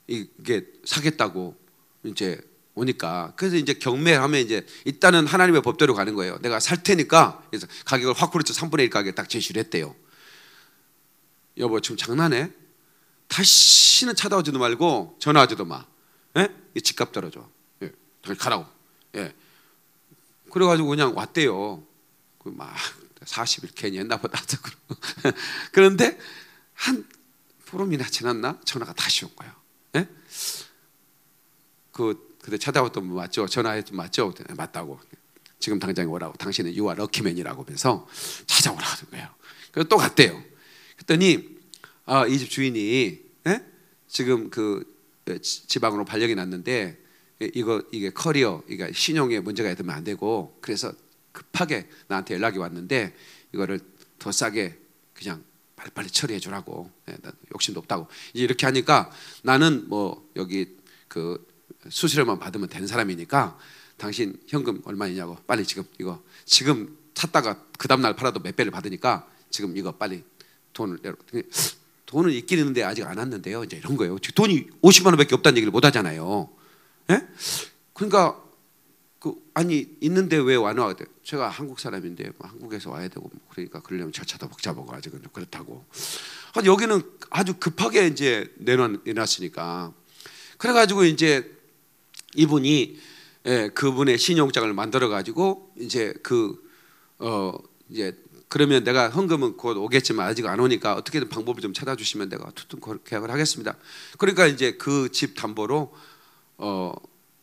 이게 사겠다고 이제 오니까 그래서 이제 경매하면 이제 일단은 하나님의 법대로 가는 거예요. 내가 살 테니까 그래서 가격을 확올리서 3분의 1 가격에 딱 제시를 했대요. 여보 지금 장난해? 다시는 찾아오지도 말고 전화하지도 마. 예? 이 집값 떨어져. 예. 가라고. 예. 그래가지고 그냥 왔대요. 그 막 40일 괜히 했나 보다. [laughs] 그런데 한 보름이나 지났나 전화가 다시 온 거예요. 예? 그 근데 찾아왔던 분 맞죠? 전화했던 맞죠? 맞다고. 지금 당장 오라고. 당신은 유아 럭키맨이라고 하면서 찾아오라고 하는 거예요. 그래서 또 갔대요. 그랬더니 아, 이 집 주인이 에? 예? 지금 그 예, 지방으로 발령이 났는데 예, 이거 이게 커리어 그러 신용에 문제가 있면안 되고 그래서 급하게 나한테 연락이 왔는데 이거를 더 싸게 그냥 빨리빨리 처리해 주라고 욕심도 없다고 이제 이렇게 하니까 나는 뭐 여기 그 수수료만 받으면 된 사람이니까 당신 현금 얼마이냐고 빨리 지금 이거 지금 찾다가 그 다음날 팔아도 몇 배를 받으니까 지금 이거 빨리 돈을 내려 돈은 있긴 있는데 아직 안 왔는데요 이제 이런 거예요 돈이 50만 원밖에 없다는 얘기를 못 하잖아요 예? 그러니까 그 아니 있는데 왜안 와야 돼? 제가 한국 사람인데 뭐 한국에서 와야 되고 뭐 그러니까 그러려면 절차도 복잡하고 아직은 그렇다고. 아 여기는 아주 급하게 이제 내놨 내놨으니까 그래가지고 이제 이분이 예, 그분의 신용장을 만들어 가지고 이제 그 어 이제 그러면 내가 헌금은 곧 오겠지만 아직 안 오니까 어떻게든 방법을 좀 찾아주시면 내가 투튼 계약을 하겠습니다. 그러니까 이제 그 집 담보로 어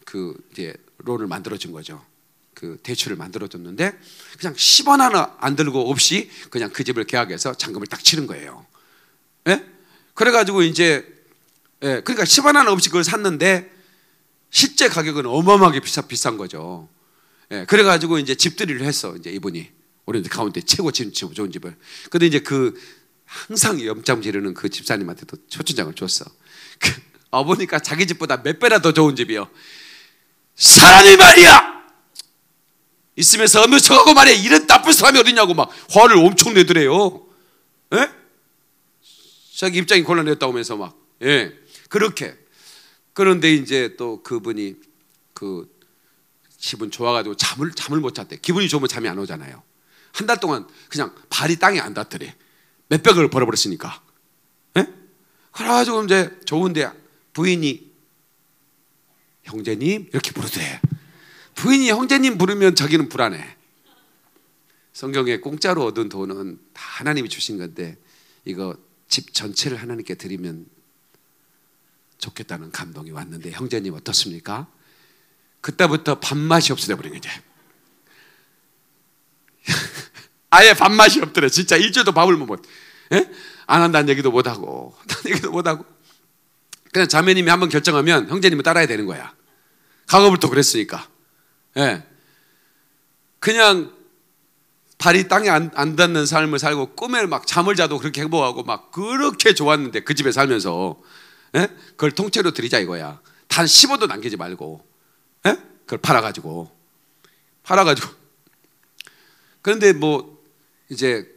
그 이제 론을 만들어 준 거죠. 그 대출을 만들어 줬는데 그냥 10원 하나 안 들고 없이 그냥 그 집을 계약해서 잔금을 딱 치는 거예요. 예? 그래가지고 이제 예, 그러니까 10원 하나 없이 그걸 샀는데 실제 가격은 어마어마하게 비싸, 비싼 거죠. 예, 그래가지고 이제 집들이를 했어. 이제 이분이. 우리 가운데 최고 집, 좋은 집을. 근데 이제 그 항상 염장 지르는 그 집사님한테도 초춘장을 줬어. 그, 아, 보니까 자기 집보다 몇 배나 더 좋은 집이요. 사람이 말이야! 있으면서 없는 척하고 말해. 이런 나쁜 사람이 어딨냐고 막 화를 엄청 내더래요. 예? 자기 입장이 곤란했다고 하면서 막. 예. 그렇게. 그런데 이제 또 그분이 그 기분 좋아가지고 잠을 잠을 못 잤대. 기분이 좋으면 잠이 안 오잖아요. 한 달 동안 그냥 발이 땅에 안 닿더래. 몇백을 벌어버렸으니까. 에? 예? 그래가지고 이제 좋은데 부인이 형제님 이렇게 부르대. 부인이 형제님 부르면 자기는 불안해. 성경에 공짜로 얻은 돈은 다 하나님이 주신 건데 이거 집 전체를 하나님께 드리면 좋겠다는 감동이 왔는데 형제님 어떻습니까? 그때부터 밥맛이 없어져 버린 거죠. [laughs] 아예 밥맛이 없더래. 진짜 일주일도 밥을 못, 예? 안 한다는 얘기도 못 하고, 다는 얘기도 못 하고. 그냥 자매님이 한번 결정하면 형제님은 따라야 되는 거야. 강업을또 그랬으니까. 예. 그냥 발이 땅에 안, 안 닿는 삶을 살고 꿈에 막 잠을 자도 그렇게 행복하고 막 그렇게 좋았는데 그 집에 살면서 에? 예? 그걸 통째로 드리자 이거야. 단1 5도 남기지 말고. 에? 예? 그걸 팔아가지고. 팔아가지고. 그런데 뭐, 이제,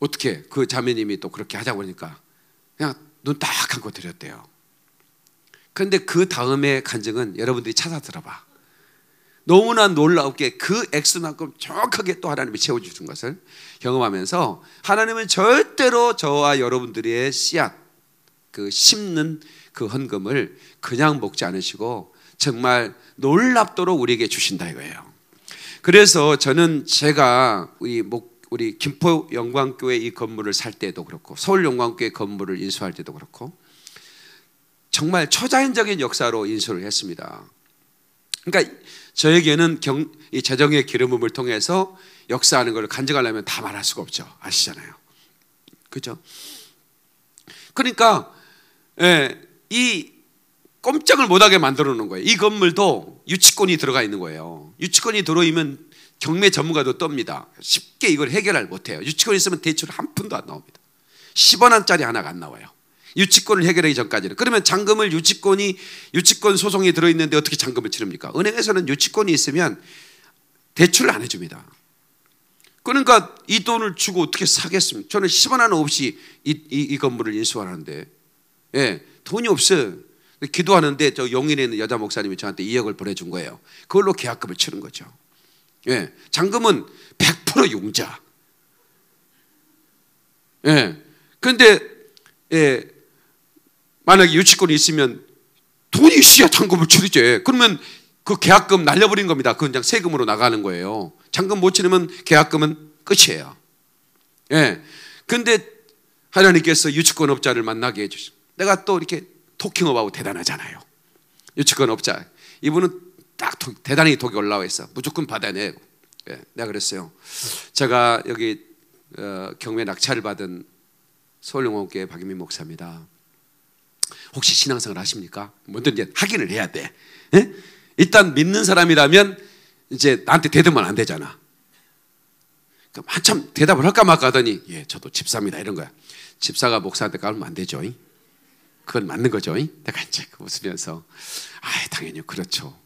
어떻게 그 자매님이 또 그렇게 하자고 그러니까 그냥 눈 딱 감고 드렸대요. 그런데 그 다음에 간증은 여러분들이 찾아 들어봐. 너무나 놀랍게 그 액수만큼 정확하게 또 하나님이 채워주신 것을 경험하면서 하나님은 절대로 저와 여러분들의 씨앗, 그 심는 그 헌금을 그냥 먹지 않으시고 정말 놀랍도록 우리에게 주신다 이거예요. 그래서 저는 제가 우리 목 우리 김포 영광교회 이 건물을 살 때도 그렇고 서울 영광교회 건물을 인수할 때도 그렇고 정말 초자연적인 역사로 인수를 했습니다. 그러니까 저에게는 경, 이 재정의 기름음을 통해서 역사하는 걸 간증하려면 다 말할 수가 없죠. 아시잖아요. 그죠? 그러니까 예, 이 꼼짝을 못하게 만들어 놓은 거예요. 이 건물도 유치권이 들어가 있는 거예요. 유치권이 들어오면 경매 전문가도 떱니다. 쉽게 이걸 해결할 못해요. 유치권 이 있으면 대출 한 푼도 안 나옵니다. 10원 한짜리 하나가 안 나와요. 유치권을 해결하기 전까지는 그러면 잔금을 유치권이 유치권 소송이 들어있는데 어떻게 잔금을 치릅니까? 은행에서는 유치권이 있으면 대출을 안 해줍니다. 그러니까 이 돈을 주고 어떻게 사겠습니까? 저는 10원 하나 없이 이, 이, 이 건물을 인수하는데 예, 돈이 없어요. 기도하는데 저 용인에 있는 여자 목사님이 저한테 2억을 보내준 거예요. 그걸로 계약금을 치는 거죠. 예, 잔금은 100% 용자. 예, 그런데 예, 만약에 유치권이 있으면 돈이 있어야 잔금을 치르죠 그러면 그 계약금 날려버린 겁니다. 그건 그냥 세금으로 나가는 거예요. 잔금 못 치르면 계약금은 끝이에요. 예. 근데 하나님께서 유치권업자를 만나게 해주신 십 내가 또 이렇게 토킹업하고 대단하잖아요. 유치권업자 이분은 딱 대단히 독이 올라와 있어. 무조건 받아내고. 예, 내가 그랬어요. 제가 여기 어, 경매 낙찰을 받은 서울영원교회 박인민 목사입니다. 혹시 신앙생활 하십니까? 먼저 이제 확인을 해야 돼. 예? 일단 믿는 사람이라면 이제 나한테 대답만안 되잖아. 그러 한참 대답을 할까 말까 하더니 예, 저도 집사입니다 이런 거야. 집사가 목사한테 가면 안 되죠. 이? 그건 맞는 거죠. 내가 간직 그 웃으면서 아 당연히 그렇죠.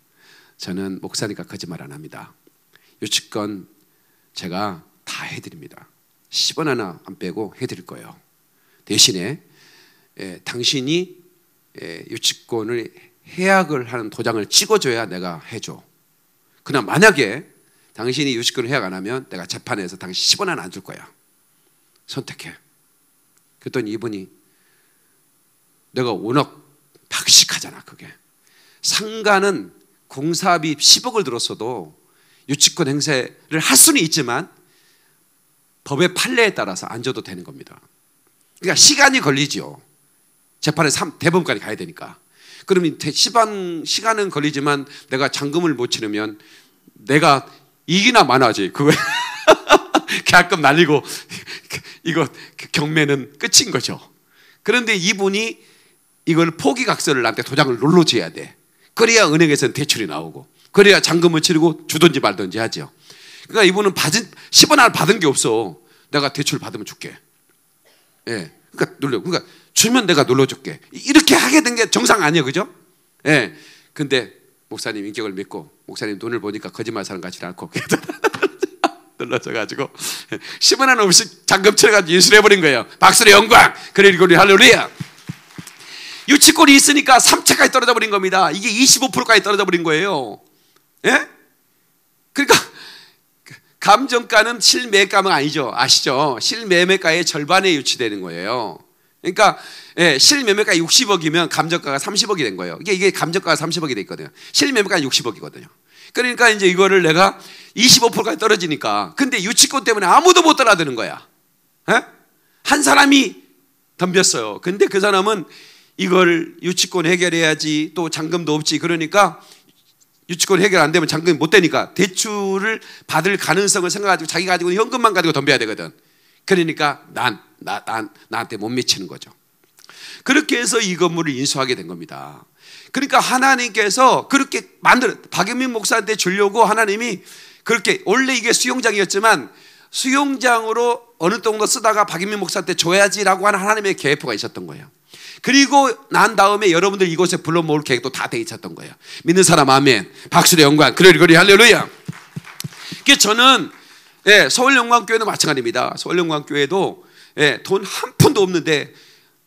저는 목사니까 거짓말 안 합니다. 유치권 제가 다 해드립니다. 10원 하나 안 빼고 해드릴 거예요. 대신에 에, 예, 당신이 에, 예, 유치권을 해약을 하는 도장을 찍어줘야 내가 해줘. 그러나 만약에 당신이 유치권을 해약 안 하면 내가 재판에서 당신 10원 하나 안 줄 거야. 선택해. 그랬더니 이분이 내가 워낙 박식하잖아 그게. 상가는 공사비 10억을 들었어도 유치권 행세를 할 수는 있지만 법의 판례에 따라서 안 줘도 되는 겁니다. 그러니까 시간이 걸리죠 재판에 대법원까지 가야 되니까. 그러면 시반 시간은 걸리지만 내가 잔금을 못 치르면 내가 이기나 마나지 그거 계약금 [laughs] 날리고 [laughs] 이거 경매는 끝인 거죠. 그런데 이분이 이걸 포기각서를 나한테 도장을 눌러 줘야 돼. 그래야 은행에서는 대출이 나오고 그래야 잔금을 치르고 주든지 말든지 하죠. 그러니까 이분은 받은 10원 을 받은 게 없어. 내가 대출 받으면 줄게. 예. 그러니까 눌러. 그러니까 주면 내가 눌러 줄게. 이렇게 하게 된 게 정상 아니에요. 그죠? 예. 근데 목사님 인격을 믿고 목사님 돈을 보니까 거짓말 사는 같지 않고 [laughs] 눌러져 가지고 10원 하나 없이 잔금 치러 가지고 예술해 버린 거예요. 박수로 영광. 그래 우리 할렐루야. 유치권이 있으니까 3차까지 떨어져 버린 겁니다. 이게 25%까지 떨어져 버린 거예요. 예? 그러니까 그 감정가는 실매가는 아니죠. 아시죠? 실매매가의 절반에 유치되는 거예요. 그러니까 예, 실매매가 60억이면 감정가가 30억이 된 거예요. 이게 이게 감정가가 30억이 되있거든요 실매매가 60억이거든요. 그러니까 이제 이거를 내가 25%까지 떨어지니까 근데 유치권 때문에 아무도 못떨어드는 거야. 예? 한 사람이 덤볐어요. 근데 그 사람은 이걸 유치권 해결해야지 또 잔금도 없지 그러니까 유치권 해결 안 되면 잔금이 못 되니까 대출을 받을 가능성을 생각하고 자기 가지고 가 현금만 가지고 덤벼야 되거든. 그러니까 난, 나, 난, 나한테 못 미치는 거죠. 그렇게 해서 이 건물을 인수하게 된 겁니다. 그러니까 하나님께서 그렇게 만들, 어 박영민 목사한테 주려고 하나님이 그렇게, 원래 이게 수용장이었지만 수용장으로 어느 정도 쓰다가 박영민 목사한테 줘야지라고 하는 하나님의 계획포가 있었던 거예요. 그리고 난 다음에 여러분들 이곳에 불러 모을 계획도 다 돼 있었던 거예요. 믿는 사람 아멘. 박수의 영광. 그리그리 할렐루야. 이 저는 예, 서울 영광교회도 마찬가지입니다. 서울 영광교회도 예, 돈 한 푼도 없는데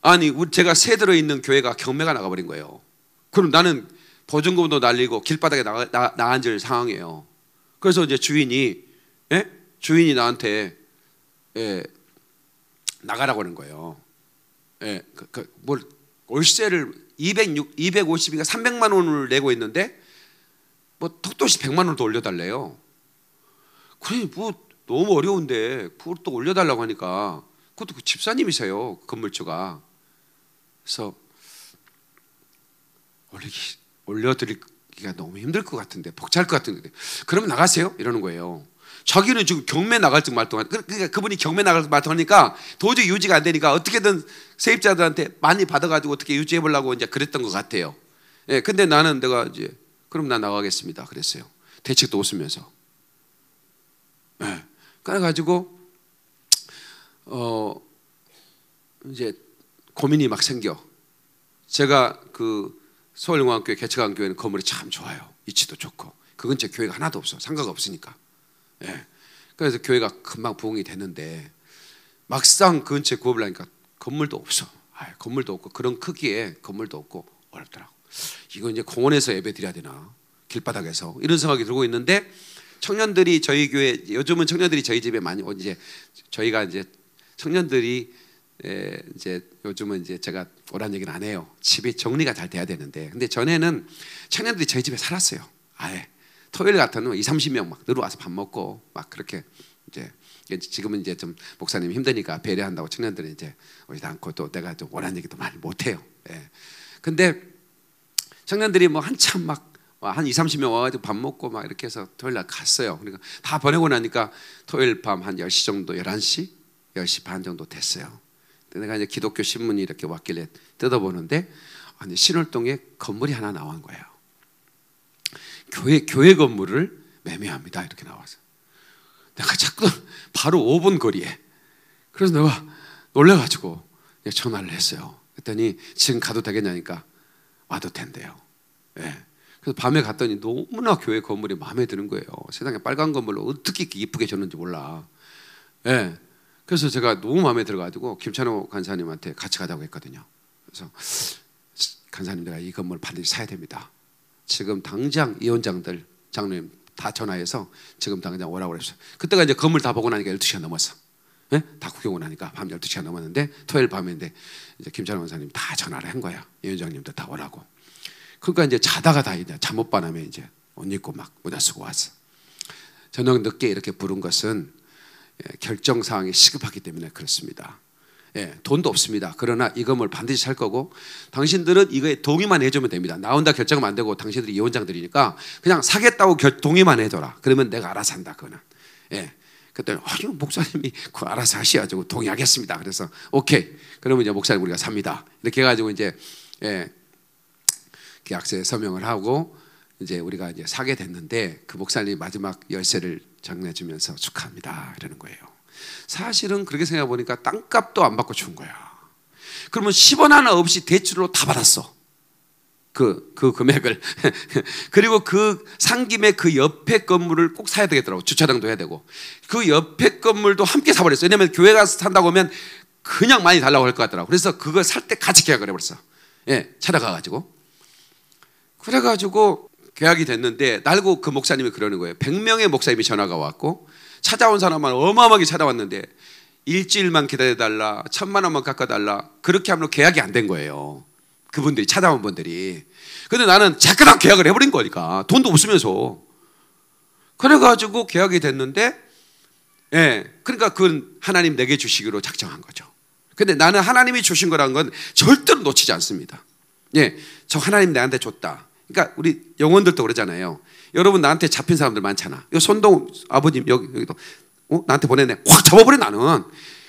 아니 제가 새 들어 있는 교회가 경매가 나가버린 거예요. 그럼 나는 보증금도 날리고 길바닥에 나, 나, 나앉을 상황이에요. 그래서 이제 주인이 예? 주인이 나한테 예, 나가라고 하는 거예요. 예, 그, 그, 뭘 월세를 206, 250인가 300만 원을 내고 있는데 뭐 턱도시 100만 원을 더 올려달래요. 그래 뭐 너무 어려운데 그걸 또 올려달라고 하니까 그것도 그 집사님이세요 그 건물주가. 그래서 올리기 올려드리기가 너무 힘들 것 같은데 복잡할 것 같은데 그러면 나가세요 이러는 거예요. 자기는 지금 경매 나갈 때 말동안 그, 그러니까 그분이 경매 나갈 때 말동하니까 도저히 유지가 안 되니까 어떻게든 세입자들한테 많이 받아가지고 어떻게 유지해 보려고 이제 그랬던 것 같아요. 예, 근데 나는 내가 이제 그럼 나 나가겠습니다. 그랬어요. 대책도 없으면서 예, 그래가지고 어 이제 고민이 막 생겨. 제가 그 서울영화학교회 개척한 교회는 건물이 참 좋아요. 위치도 좋고 그 근처 교회가 하나도 없어. 상가가 없으니까. 예. 그래서 교회가 금방 부흥이 됐는데 막상 근처에 구업을 하니까 건물도 없어. 아, 건물도 없고 그런 크기에 건물도 없고 어렵더라고. 이거 이제 공원에서 예배 드려야 되나? 길바닥에서 이런 생각이 들고 있는데 청년들이 저희 교회 요즘은 청년들이 저희 집에 많이 오 어, 이제 저희가 이제 청년들이 에, 이제 요즘은 이제 제가 오란 얘기는 안 해요. 집이 정리가 잘 돼야 되는데 근데 전에는 청년들이 저희 집에 살았어요. 아예 토요일 같으면 2, 30명 막 들어와서 밥 먹고 막 그렇게 이제 지금은 이제 좀 목사님 힘드니까 배려한다고 청년들은 이제 오지도 않고 또 내가 좀 원하는 얘기도 많이 못 해요. 예. 근데 청년들이 뭐 한참 막한 2, 30명 와가지고 밥 먹고 막 이렇게 해서 토요일 날 갔어요. 그러니까 다 보내고 나니까 토요일 밤 한 10시 정도, 11시? 10시 반 정도 됐어요. 내가 이제 기독교 신문이 이렇게 왔길래 뜯어보는데 아니 신월동에 건물이 하나 나온 거예요. 교회 교회 건물을 매매합니다. 이렇게 나와서 내가 자꾸 바로 5분 거리에 그래서 내가 놀래가지고 전화를 했어요. 그랬더니 지금 가도 되겠냐니까 와도 된대요. 예. 그래서 밤에 갔더니 너무나 교회 건물이 마음에 드는 거예요. 세상에 빨간 건물로 어떻게 이쁘게 졌는지 몰라. 예. 그래서 제가 너무 마음에 들어가지고 김찬호 간사님한테 같이 가자고 했거든요. 그래서 간사님 들가이 건물 반드시 사야 됩니다. 지금 당장 이원장들 장로님 다 전화해서 지금 당장 오라고 그랬어요. 그때가 이제 건물 다 보고 나니까 12시가 넘었어. 예? 다 구경을 하니까 밤 12시가 넘었는데 토요일 밤인데 이제 김찬호 원사님 다 전화를 한 거야. 이원장님도 다 오라고. 그러니까 이제 자다가 다 이제 잠못 바람에 이제 옷 입고 막 모자 쓰고 왔어. 저녁 늦게 이렇게 부른 것은 예, 결정 사항이 시급하기 때문에 그렇습니다. 예, 돈도 없습니다. 그러나 이금을 반드시 살 거고 당신들은 이거에 동의만 해주면 됩니다. 나 혼자 결정은 안 되고 당신들이 이혼장들이니까 그냥 사겠다고 결, 동의만 해줘라. 그러면 내가 알아서 한다. 그거는. 예. 그때 아유 어, 목사님이 그 알아서 하셔야죠. 동의하겠습니다. 그래서 오케이. 그러면 이제 목사님 우리가 삽니다. 이렇게 해가지고 이제 예, 계약서에 서명을 하고 이제 우리가 이제 사게 됐는데 그 목사님 마지막 열쇠를 정내주면서 축하합니다. 이러는 거예요. 사실은 그렇게 생각해 보니까 땅값도 안 받고 준 거야. 그러면 10원 하나 없이 대출로 다 받았어. 그, 그 금액을. [laughs] 그리고 그 상김에 그 옆에 건물을 꼭 사야 되겠더라고. 주차장도 해야 되고. 그 옆에 건물도 함께 사버렸어. 왜냐면 교회 가서 산다고 하면 그냥 많이 달라고 할 것 같더라고. 그래서 그걸 살 때 같이 계약을 해버렸어. 예, 찾아가가지고. 그래가지고 계약이 됐는데, 날고 그 목사님이 그러는 거예요. 100명의 목사님이 전화가 왔고, 찾아온 사람만 어마어마하게 찾아왔는데 일주일만 기다려달라, 천만 원만 깎아달라. 그렇게 하면 계약이 안 된 거예요. 그분들이, 찾아온 분들이. 근데 나는 자그락 계약을 해버린 거니까. 돈도 없으면서. 그래가지고 계약이 됐는데, 예. 그러니까 그건 하나님 내게 주시기로 작정한 거죠. 근데 나는 하나님이 주신 거란 건 절대로 놓치지 않습니다. 예. 저 하나님 내한테 줬다. 그러니까 우리 영혼들도 그러잖아요. 여러분 나한테 잡힌 사람들 많잖아. 이 손동 아버님 여기 여기도 어? 나한테 보내네. 확 잡아버려 나는.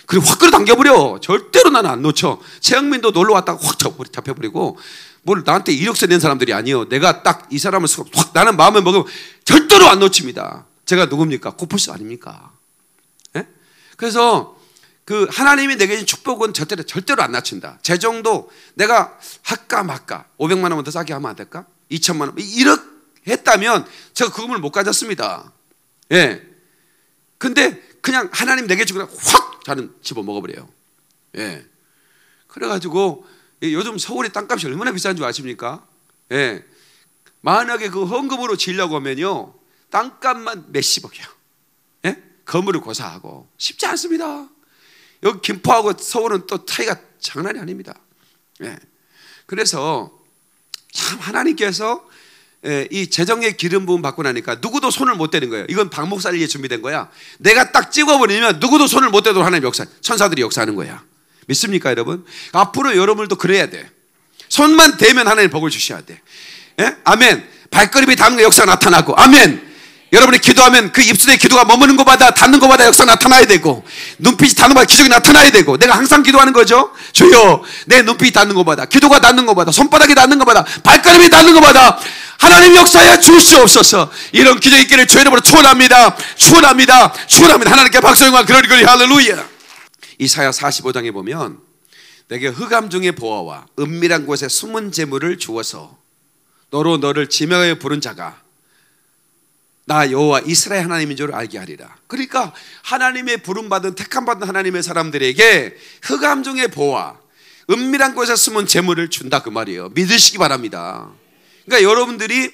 그리고 확 끌어당겨버려. 절대로 나는 안 놓쳐. 최영민도 놀러 왔다가 확 잡혀버리고 뭘 나한테 이력서 낸 사람들이 아니요 내가 딱 이 사람을 확 나는 마음에 먹으면 절대로 안 놓칩니다. 제가 누굽니까? 코뿔스 아닙니까? 예? 그래서 그 하나님이 내게 준 축복은 절대로 절대로 안 낮춘다. 재정도 내가 할까 말까 500만 원더 싸게 하면 안 될까? 2천만 원 이렇게 했다면 제가 그금을 못 가졌습니다. 예. 근데 그냥 하나님 내게 주고 확 저는 집어 먹어버려요. 예. 그래가지고 요즘 서울의 땅값이 얼마나 비싼 줄 아십니까? 예. 만약에 그 헌금으로 지려고 하면요. 땅값만 몇십억이야. 예? 건물을 고사하고. 쉽지 않습니다. 여기 김포하고 서울은 또 차이가 장난이 아닙니다. 예. 그래서 참 하나님께서 예, 이 재정의 기름 부음 받고 나니까 누구도 손을 못 대는 거예요. 이건 박 목사를 위해 준비된 거야. 내가 딱 찍어버리면 누구도 손을 못 대도록 하나님 역사, 천사들이 역사하는 거야. 믿습니까, 여러분? 앞으로 여러분도 그래야 돼. 손만 대면 하나님 복을 주셔야 돼. 예? 아멘. 발걸음이 닿는 역사 나타나고, 아멘. 여러분이 기도하면 그 입술의 기도가 머무는 것마다 닿는 것마다 역사 나타나야 되고 눈빛이 닿는 것마다 기적이 나타나야 되고 내가 항상 기도하는 거죠 주여 내 눈빛이 닿는 것마다 기도가 닿는 것마다 손바닥이 닿는 것마다 발걸음이 닿는 것마다 하나님 역사에 주시옵소서. 이런 기적 있기를 주의 이름으로 추원합니다. 추원합니다. 추원합니다. 하나님께 박수 영광 그리 그리 할렐루야. 이사야 45장에 보면 내게 흑암 중의 보아와 은밀한 곳에 숨은 재물을 주어서 너로 너를 지명하여 부른 자가 나 여호와 이스라엘 하나님인 줄 알게 하리라. 그러니까 하나님의 부름 받은 택함 받은 하나님의 사람들에게 흑암 중의 보아 은밀한 곳에 숨은 재물을 준다 그 말이에요. 믿으시기 바랍니다. 그러니까 여러분들이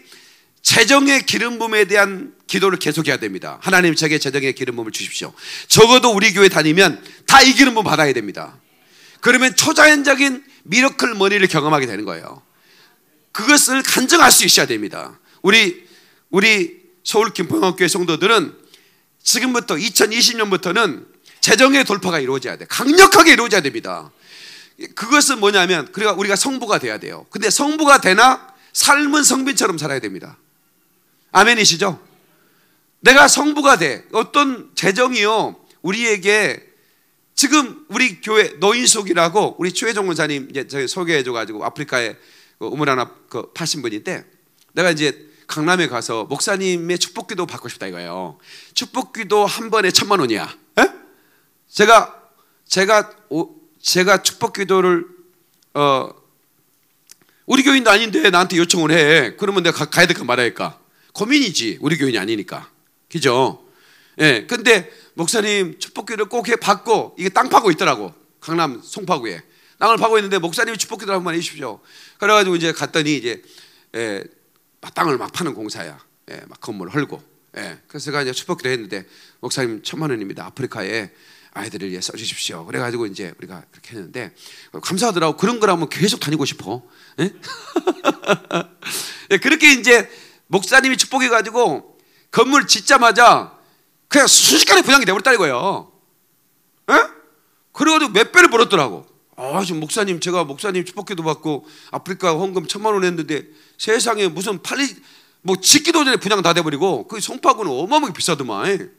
재정의 기름 부에 대한 기도를 계속해야 됩니다. 하나님 저게 재정의 기름 부을 주십시오. 적어도 우리 교회 다니면 다 이 기름 부 받아야 됩니다. 그러면 초자연적인 미러클 머니를 경험하게 되는 거예요. 그것을 간증할 수 있어야 됩니다. 우리 우리 서울 김포영학교의 성도들은 지금부터 2020년부터는 재정의 돌파가 이루어져야 돼. 강력하게 이루어져야 됩니다. 그것은 뭐냐면 그러니까 우리가 성부가 돼야 돼요. 근데 성부가 되나 삶은 성빈처럼 살아야 됩니다. 아멘이시죠? 내가 성부가 돼. 어떤 재정이요. 우리에게 지금 우리 교회 노인 속이라고 우리 최종 원사님 소개해 줘 가지고 아프리카에 그 우물 하나 그 파신 분인데 내가 이제 강남에 가서 목사님의 축복기도 받고 싶다 이거예요. 축복기도 한 번에 천만 원이야. 에? 제가 제가 제가 축복기도를 어 우리 교인도 아닌데 나한테 요청을 해. 그러면 내가 가야 될까 말아야 할까? 고민이지. 우리 교인이 아니니까. 그죠? 예. 근데 목사님 축복기를꼭 해 받고 이게 땅 파고 있더라고. 강남 송파구에. 땅을 파고 있는데 목사님이 축복기도 한번 해주십시오. 그래가지고 이제 갔더니 이제 예, 땅을 막 파는 공사야. 예, 막 건물 헐고. 예, 그래서 제가 이제 축복기도 했는데 목사님 천만 원입니다. 아프리카에 아이들을 위해 써주십시오. 그래가지고 이제 우리가 그렇게 했는데 감사하더라고. 그런 거라면 계속 다니고 싶어. 예? [laughs] 예? 그렇게 이제 목사님이 축복해가지고 건물 짓자마자 그냥 순식간에 부양이 돼버렸다는 거예요. 예? 그래가지고 몇 배를 벌었더라고. 아, 지금 목사님, 제가 목사님 축복기도 받고 아프리카 헌금 천만 원 했는데 세상에 무슨 팔리, 뭐 짓기도 전에 분양 다 돼버리고 그 송파구는 어마어마하게 비싸더만.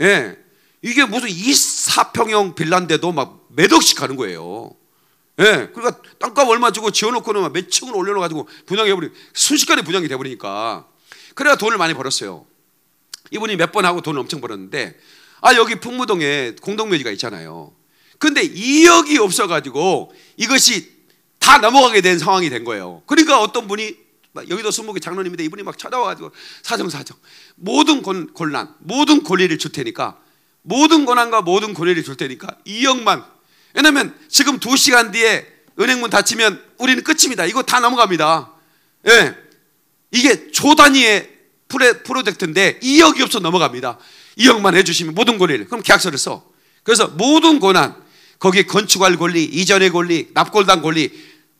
예. 이게 무슨 24평형 빌란데도막 몇억씩 가는 거예요. 예. 그러니까 땅값 얼마 주고 지어놓고는 막몇 층을 올려놓아가지고분양해버리 순식간에 분양이 돼버리니까. 그래가 돈을 많이 벌었어요. 이분이 몇 번 하고 돈을 엄청 벌었는데 아, 여기 풍무동에 공동묘지가 있잖아요. 근데 2억이 없어가지고 이것이 다 넘어가게 된 상황이 된 거예요. 그러니까 어떤 분이 여기도 수목이 장로님인데 이분이 막 찾아와가지고 사정사정 모든 권, 곤란 모든 권리를 줄 테니까 모든 권한과 모든 권리를 줄 테니까 2억만 왜냐면 지금 2시간 뒤에 은행문 닫히면 우리는 끝입니다 이거 다 넘어갑니다 예. 이게 초 단위의 프 프로젝트인데 2억이 없어 넘어갑니다 2억만 해주시면 모든 권리를 그럼 계약서를 써 그래서 모든 권한 거기에 건축할 권리 이전의 권리 납골당 권리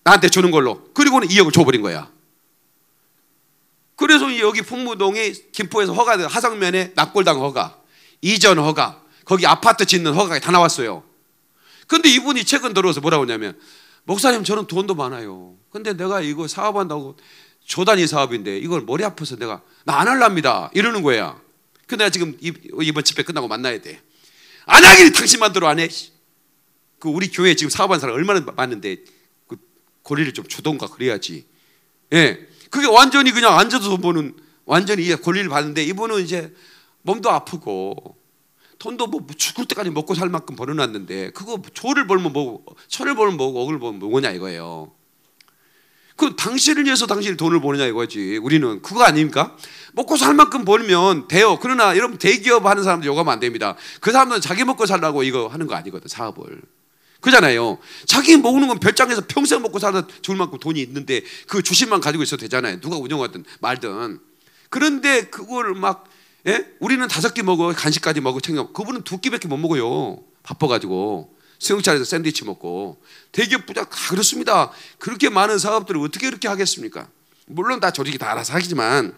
나한테 주는 걸로 그리고는 2억을 줘버린 거야 그래서 여기 풍무동이 김포에서 허가, 하상면에 납골당 허가, 이전 허가, 거기 아파트 짓는 허가다 나왔어요. 근데 이분이 최근 들어서 와 뭐라고 하냐면, 목사님 저는 돈도 많아요. 근데 내가 이거 사업한다고 조단위 사업인데 이걸 머리 아파서 내가 나 안 할랍니다. 이러는 거야. 근데 내가 지금 이번 집회 끝나고 만나야 돼. 안 하길 당신 만들어 안 해. 그 우리 교회에 지금 사업한 사람 얼마나 많은데 그 고리를 좀 주던가 그래야지. 예. 그게 완전히 그냥 앉아서 보는 완전히 이 권리를 받는데 이분은 이제 몸도 아프고 돈도 뭐 죽을 때까지 먹고 살 만큼 벌어놨는데 그거 조를 벌면 뭐 천을 벌면 뭐고 억을 벌면 뭐냐 이거예요. 그 당신을 위해서 당신이 돈을 버느냐 이거지. 우리는 그거 아닙니까? 먹고 살 만큼 벌면 돼요. 그러나 여러분 대기업 하는 사람들 욕하면 안 됩니다. 그 사람들은 자기 먹고 살라고 이거 하는 거 아니거든 사업을. 그잖아요. 자기 먹는 건 별장에서 평생 먹고 살아 죽을 만큼 돈이 있는데 그 주식만 가지고 있어도 되잖아요. 누가 운영하든 말든. 그런데 그걸 막 예? 우리는 다섯 끼 먹어 간식까지 먹어 챙겨. 그분은 두 끼밖에 못 먹어요. 바빠가지고 수영장에서 샌드위치 먹고 대기업 부자 다 그렇습니다. 그렇게 많은 사업들을 어떻게 그렇게 하겠습니까? 물론 다 조직이 다 알아서 하지만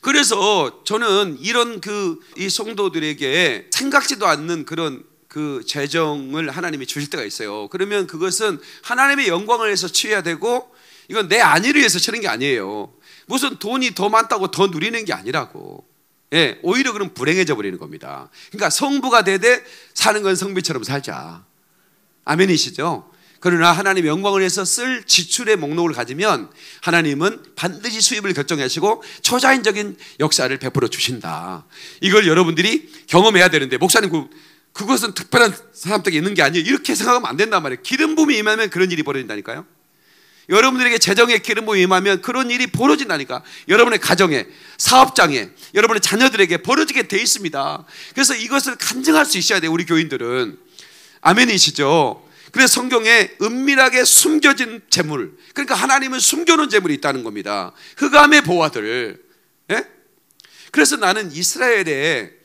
그래서 저는 이런 그이 성도들에게 생각지도 않는 그런 그 재정을 하나님이 주실 때가 있어요. 그러면 그것은 하나님의 영광을 위해서 취해야 되고 이건 내 안위를 위해서 치는 게 아니에요. 무슨 돈이 더 많다고 더 누리는 게 아니라고. 예, 오히려 그럼 불행해져 버리는 겁니다. 그러니까 성부가 되되 사는 건 성비처럼 살자. 아멘이시죠? 그러나 하나님 영광을 위해서 쓸 지출의 목록을 가지면 하나님은 반드시 수입을 결정하시고 초자연적인 역사를 베풀어 주신다. 이걸 여러분들이 경험해야 되는데 목사님 그 그것은 특별한 사람들에 있는 게 아니에요. 이렇게 생각하면 안 된단 말이에요. 기름 붐이 임하면 그런 일이 벌어진다니까요. 여러분들에게 재정의 기름 붐이 임하면 그런 일이 벌어진다니까. 여러분의 가정에, 사업장에, 여러분의 자녀들에게 벌어지게 돼 있습니다. 그래서 이것을 간증할 수 있어야 돼요. 우리 교인들은. 아멘이시죠? 그래서 성경에 은밀하게 숨겨진 재물, 그러니까 하나님은 숨겨놓은 재물이 있다는 겁니다. 흑암의 보화들. 예? 그래서 나는 이스라엘에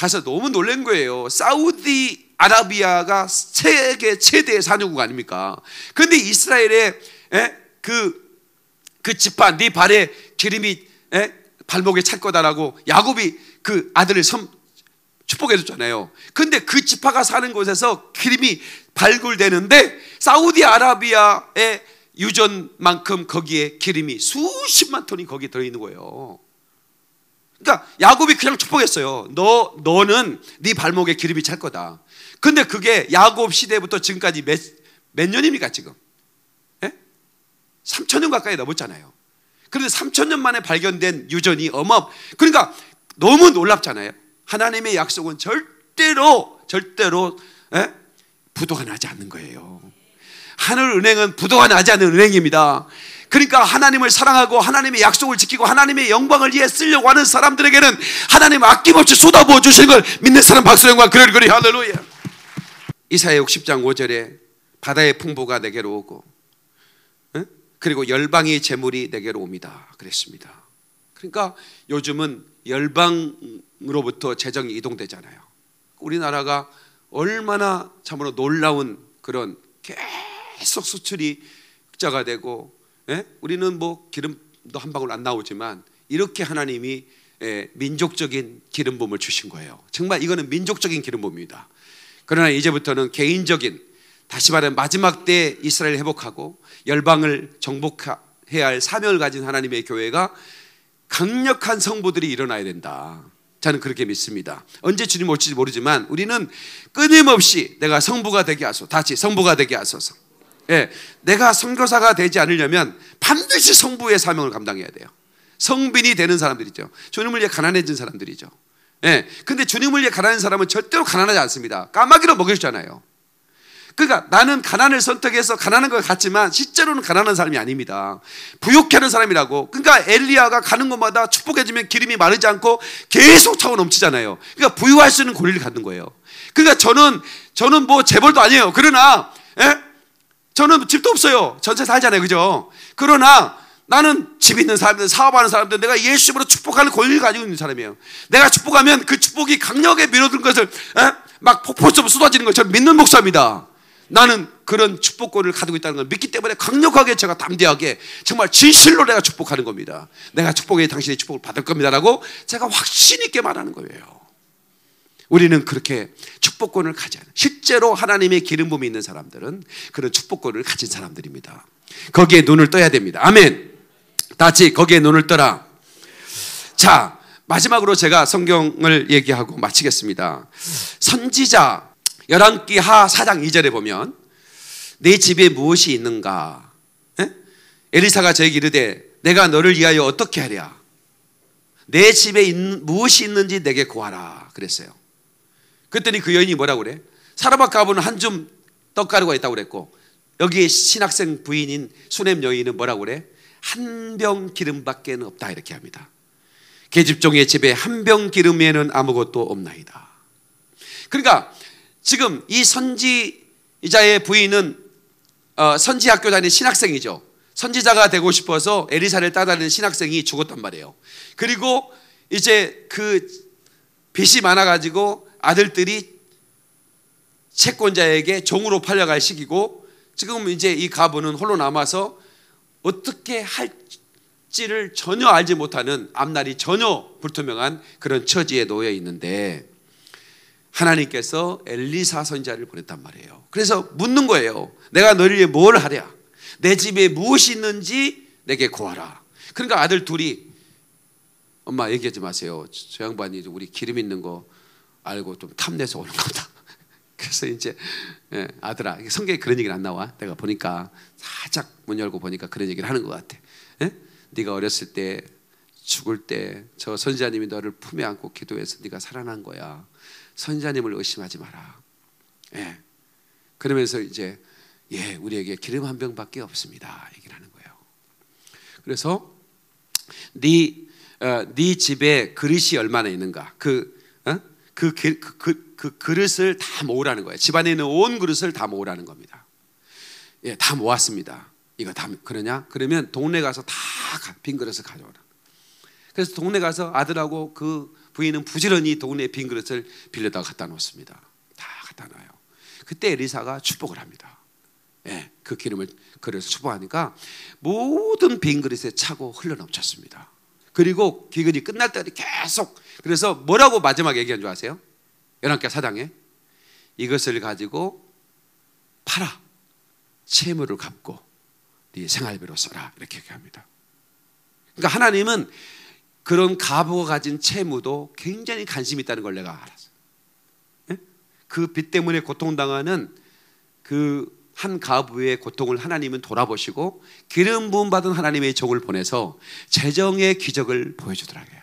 가서 너무 놀란 거예요. 사우디 아라비아가 세계 최대의 산유국 아닙니까? 근데 이스라엘의 예, 그, 그 지파, 네 발에 기름이 에? 예, 발목에 찰 거다라고 야곱이 그 아들을 섬, 축복해줬잖아요. 근데 그 지파가 사는 곳에서 기름이 발굴되는데 사우디아라비아의 유전만큼 거기에 기름이 수십만 톤이 거기에 들어있는 거예요. 그러니까 야곱이 그냥 축복했어요. 너 너는 네 발목에 기름이 찰 거다. 근데 그게 야곱 시대부터 지금까지 몇, 몇 년입니까 지금? 예? 3천 년 가까이 넘었잖아요. 그런데 3천 년 만에 발견된 유전이 어마 그러니까 너무 놀랍잖아요. 하나님의 약속은 절대로 절대로 예? 부도가 나지 않는 거예요. 하늘 은행은 부도가 나지 않는 은행입니다. 그러니까 하나님을 사랑하고 하나님의 약속을 지키고 하나님의 영광을 위해 쓰려고 하는 사람들에게는 하나님 아낌없이 쏟아부어 주시는 걸 믿는 사람 박수 영과 그럴 그리 할렐루야. 이사야 60장 5절에 바다의 풍부가 내게로 오고 그리고 열방의 재물이 내게로 옵니다. 그랬습니다. 그러니까 요즘은 열방으로부터 재정이 이동되잖아요. 우리나라가 얼마나 참으로 놀라운 그런 계속 수출이 흑자가 되고 예? 우리는 뭐 기름도 한 방울 안 나오지만 이렇게 하나님이 예, 민족적인 기름 부음을 주신 거예요. 정말 이거는 민족적인 기름 부음입니다. 그러나 이제부터는 개인적인 다시 말해 마지막 때 이스라엘 회복하고 열방을 정복해야 할 사명을 가진 하나님의 교회가 강력한 성부들이 일어나야 된다. 저는 그렇게 믿습니다. 언제 주님 올지 모르지만 우리는 끊임없이 내가 성부가 되게 하소서. 다시 성부가 되게 하소서. 예, 내가 선교사가 되지 않으려면 반드시 성부의 사명을 감당해야 돼요. 성빈이 되는 사람들이죠. 주님을 위해 가난해진 사람들이죠. 예, 근데 주님을 위해 가난한 사람은 절대로 가난하지 않습니다. 까마귀로 먹여주잖아요. 그러니까 나는 가난을 선택해서 가난한 걸 갔지만 실제로는 가난한 사람이 아닙니다. 부욕 하는 사람이라고. 그러니까 엘리야가 가는 곳마다 축복해주면 기름이 마르지 않고 계속 차고 넘치잖아요. 그러니까 부유할 수 있는 권리를 갖는 거예요. 그러니까 저는 저는 뭐 재벌도 아니에요. 그러나 예? 저는 집도 없어요. 전세 살잖아요. 그죠? 그러나 나는 집 있는 사람들, 사업하는 사람들, 내가 예수님으로 축복하는 권리를 가지고 있는 사람이에요. 내가 축복하면 그 축복이 강력에 밀어든 것을 에? 막 폭포처럼 쏟아지는 것처럼 믿는 목사입니다. 나는 그런 축복권을 가지고 있다는 걸 믿기 때문에 강력하게 제가 담대하게 정말 진실로 내가 축복하는 겁니다. 내가 축복에 당신의 축복을 받을 겁니다라고 제가 확신 있게 말하는 거예요. 우리는 그렇게 축복권을 가지 않아요. 실제로 하나님의 기름 부음이 있는 사람들은 그런 축복권을 가진 사람들입니다. 거기에 눈을 떠야 됩니다. 아멘. 다시 거기에 눈을 떠라. 자, 마지막으로 제가 성경을 얘기하고 마치겠습니다. 선지자 열왕기하 4장 2절에 보면 내 집에 무엇이 있는가? 에? 예? 엘리사가 저에게 이르되 내가 너를 위하여 어떻게 하랴? 내 집에 있 무엇이 있는지 내게 구하라 그랬어요. 그랬더니 그 여인이 뭐라고 그래? 사르밧 가부는 한 줌 떡가루가 있다고 그랬고 여기에 신학생 부인인 수넴 여인은 뭐라고 그래? 한 병 기름밖에 없다 이렇게 합니다. 계집종의 집에 한 병 기름에는 아무것도 없나이다. 그러니까 지금 이 선지자의 부인은 어, 선지 학교 다니는 신학생이죠. 선지자가 되고 싶어서 에리사를 따다니는 신학생이 죽었단 말이에요. 그리고 이제 그 빚이 많아가지고 아들들이 채권자에게 종으로 팔려갈 시기고 지금 이제 이 가부는 홀로 남아서 어떻게 할지를 전혀 알지 못하는 앞날이 전혀 불투명한 그런 처지에 놓여 있는데 하나님께서 엘리사 선자를 보냈단 말이에요. 그래서 묻는 거예요. 내가 너를 위해 뭘 하랴? 내 집에 무엇이 있는지 내게 고하라. 그러니까 아들 둘이 엄마 얘기하지 마세요. 저 양반이 우리 기름 있는 거 알고 좀 탐내서 오는 겁니다. [laughs] 그래서 이제 예, 아들아 성경에 그런 얘기는 안 나와. 내가 보니까 살짝 문 열고 보니까 그런 얘기를 하는 것 같아. 예? 네가 어렸을 때 죽을 때 저 선지자님이 너를 품에 안고 기도해서 네가 살아난 거야. 선지자님을 의심하지 마라. 예. 그러면서 이제 예 우리에게 기름 한 병밖에 없습니다. 얘기를 하는 거예요. 그래서 네, 어, 네 집에 그릇이 얼마나 있는가. 그 그, 그, 그, 그 그릇을 다 모으라는 거예요. 집안에 있는 온 그릇을 다 모으라는 겁니다. 예, 다 모았습니다. 이거 다 그러냐? 그러면 동네 가서 다 빈 그릇을 가져오라. 그래서 동네 가서 아들하고 그 부인은 부지런히 동네 빈 그릇을 빌려다 갖다 놓습니다. 다 갖다 놔요. 그때 리사가 축복을 합니다. 예, 그 기름을 그래서 축복하니까 모든 빈 그릇에 차고 흘러넘쳤습니다. 그리고 기근이 끝날 때까지 계속 그래서 뭐라고 마지막에 얘기한 줄 아세요? 연합계 사장에 이것을 가지고 팔아 채무를 갚고 네 생활비로 써라 이렇게 얘기합니다. 그러니까 하나님은 그런 가부가 가진 채무도 굉장히 관심 있다는 걸 내가 알았어요. 예? 그빚 때문에 고통당하는 그한 가부의 고통을 하나님은 돌아보시고 기름 부음 받은 하나님의 종을 보내서 재정의 기적을 보여주더라고요.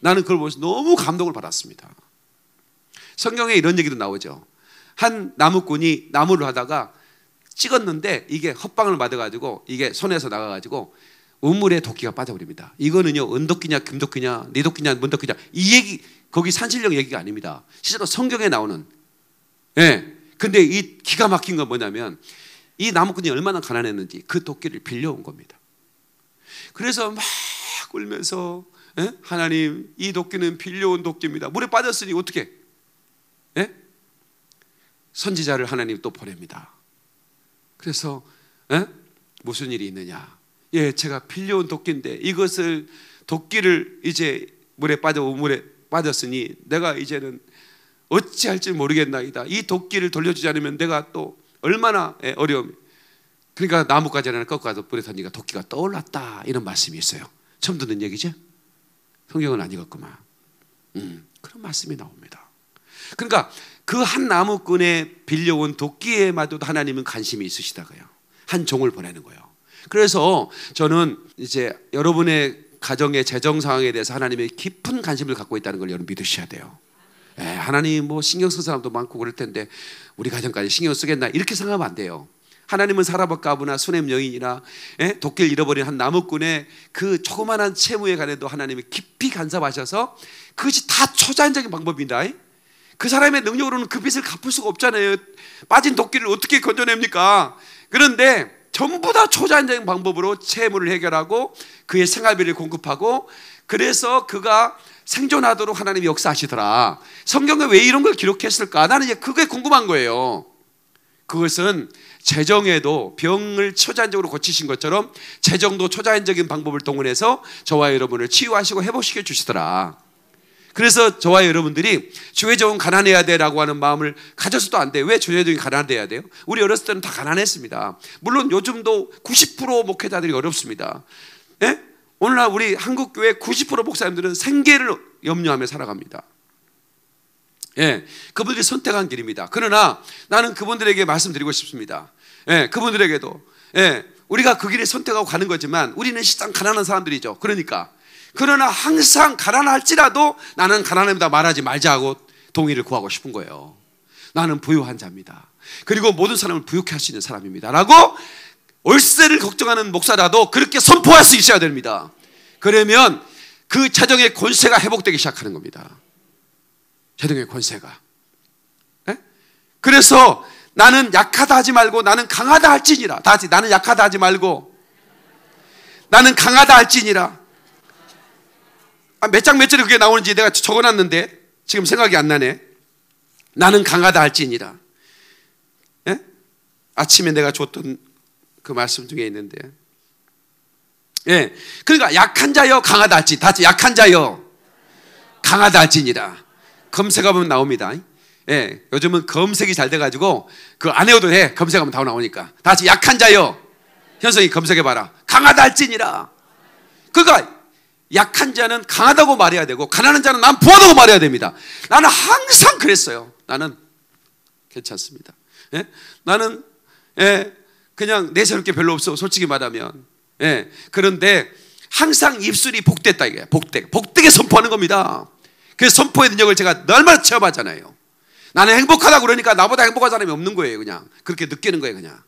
나는 그걸 보면서 너무 감동을 받았습니다. 성경에 이런 얘기도 나오죠. 한 나무꾼이 나무를 하다가 찍었는데 이게 헛방을 맞아가지고 이게 손에서 나가가지고 우물에 도끼가 빠져버립니다. 이거는요 은도끼냐 금도끼냐 니도끼냐 문도끼냐 이 얘기 거기 산신령 얘기가 아닙니다. 실제로 성경에 나오는 예 근데 이 기가 막힌 건 뭐냐면 이 나무꾼이 얼마나 가난했는지 그 도끼를 빌려온 겁니다. 그래서 막 울면서 에? 예? 하나님 이 도끼는 빌려온 도끼입니다. 물에 빠졌으니 어떻게? 에? 예? 선지자를 하나님 또 보냅니다. 그래서 에? 예? 무슨 일이 있느냐? 예, 제가 빌려온 도끼인데 이것을 도끼를 이제 물에 빠져 물에 빠졌으니 내가 이제는 어찌할지 모르겠나이다. 이 도끼를 돌려주지 않으면 내가 또 얼마나 예, 어려움. 그러니까 나뭇가지 하나 꺾어서 뿌려 던니까 도끼가 떠올랐다 이런 말씀이 있어요. 처음 듣는 얘기죠? 성경은 안 읽었구만. 음, 그런 말씀이 나옵니다. 그러니까 그 한 나무꾼에 빌려온 도끼에마저도 하나님은 관심이 있으시다고요. 한 종을 보내는 거예요. 그래서 저는 이제 여러분의 가정의 재정 상황에 대해서 하나님의 깊은 관심을 갖고 있다는 걸 여러분 믿으셔야 돼요. 예, 하나님 뭐 신경 쓴 사람도 많고 그럴 텐데 우리 가정까지 신경 쓰겠나 이렇게 생각하면 안 돼요. 하나님은 사라박 가부나 수넴 여인이나 예, 도끼를 잃어버린 한 나무꾼의 그 조그만한 채무에 관해도 하나님이 깊이 간섭하셔서 그것이 다 초자연적인 방법입니다. 그 사람의 능력으로는 그 빚을 갚을 수가 없잖아요. 빠진 도끼를 어떻게 건져냅니까? 그런데 전부 다 초자연적인 방법으로 채무를 해결하고 그의 생활비를 공급하고 그래서 그가 생존하도록 하나님이 역사하시더라. 성경에 왜 이런 걸 기록했을까? 나는 이제 그게 궁금한 거예요. 그것은 재정에도 병을 초자연적으로 고치신 것처럼 재정도 초자연적인 방법을 동원해서 저와 여러분을 치유하시고 해보시게 주시더라. 그래서 저와 여러분들이 주회적인 가난해야 돼라고 하는 마음을 가져서도 안 돼. 왜주회적이 가난해야 돼요? 우리 어렸을 때는 다 가난했습니다. 물론 요즘도 90% 목회자들이 어렵습니다. 예? 오늘날 우리 한국 교회 90% 목사님들은 생계를 염려하며 살아갑니다. 예, 그분들이 선택한 길입니다. 그러나 나는 그분들에게 말씀드리고 싶습니다. 예, 그분들에게도 예, 우리가 그 길을 선택하고 가는 거지만 우리는 시장 가난한 사람들이죠. 그러니까 그러나 항상 가난할지라도 나는 가난합니다 말하지 말자고 동의를 구하고 싶은 거예요. 나는 부유한 자입니다. 그리고 모든 사람을 부유케 할 수 있는 사람입니다. 라고 월세를 걱정하는 목사라도 그렇게 선포할 수 있어야 됩니다. 그러면 그 자정의 권세가 회복되기 시작하는 겁니다. 자정의 권세가. 에? 예? 그래서 나는 약하다 하지 말고 나는 강하다 할지니라. 다 같이 나는 약하다 하지 말고 나는 강하다 할지니라. 아, 몇장 몇 절에 그게 나오는지 내가 적어놨는데 지금 생각이 안 나네. 나는 강하다 할지니라. 에? 예? 아침에 내가 줬던 그 말씀 중에 있는데. 예. 그러니까 약한 자여 강하다 할지. 다치 약한 자여 강하다 할지니라. 검색하면 나옵니다. 예. 요즘은 검색이 잘 돼가지고 그 안 해도 돼. 검색하면 다 나오니까. 다치 약한 자여. 현성이 검색해봐라. 강하다 할지니라. 그러니까 약한 자는 강하다고 말해야 되고 가난한 자는 난 부하다고 말해야 됩니다. 나는 항상 그랬어요. 나는 괜찮습니다. 예? 나는 예, 그냥 내세울 게 별로 없어. 솔직히 말하면. 예. 그런데 항상 입술이 복됐다 이게 복되. 복되게 선포하는 겁니다. 그 선포의 능력을 제가 얼마나 체험하잖아요. 나는 행복하다 그러니까 나보다 행복한 사람이 없는 거예요, 그냥. 그렇게 느끼는 거예요, 그냥.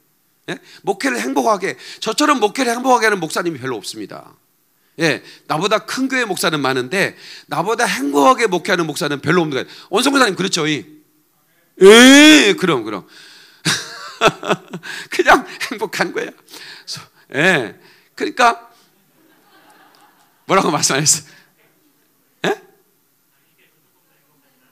예? 목회를 행복하게 저처럼 목회를 행복하게 하는 목사님이 별로 없습니다. 예, 나보다 큰 교회 목사는 많은데 나보다 행복하게 목회하는 목사는 별로 없는 거예요. 원성 목사님 그렇죠? 예, 그럼 그럼. [laughs] 그냥 행복한 거야 예. 네. 그러니까 뭐라고 말씀하셨어요? 예?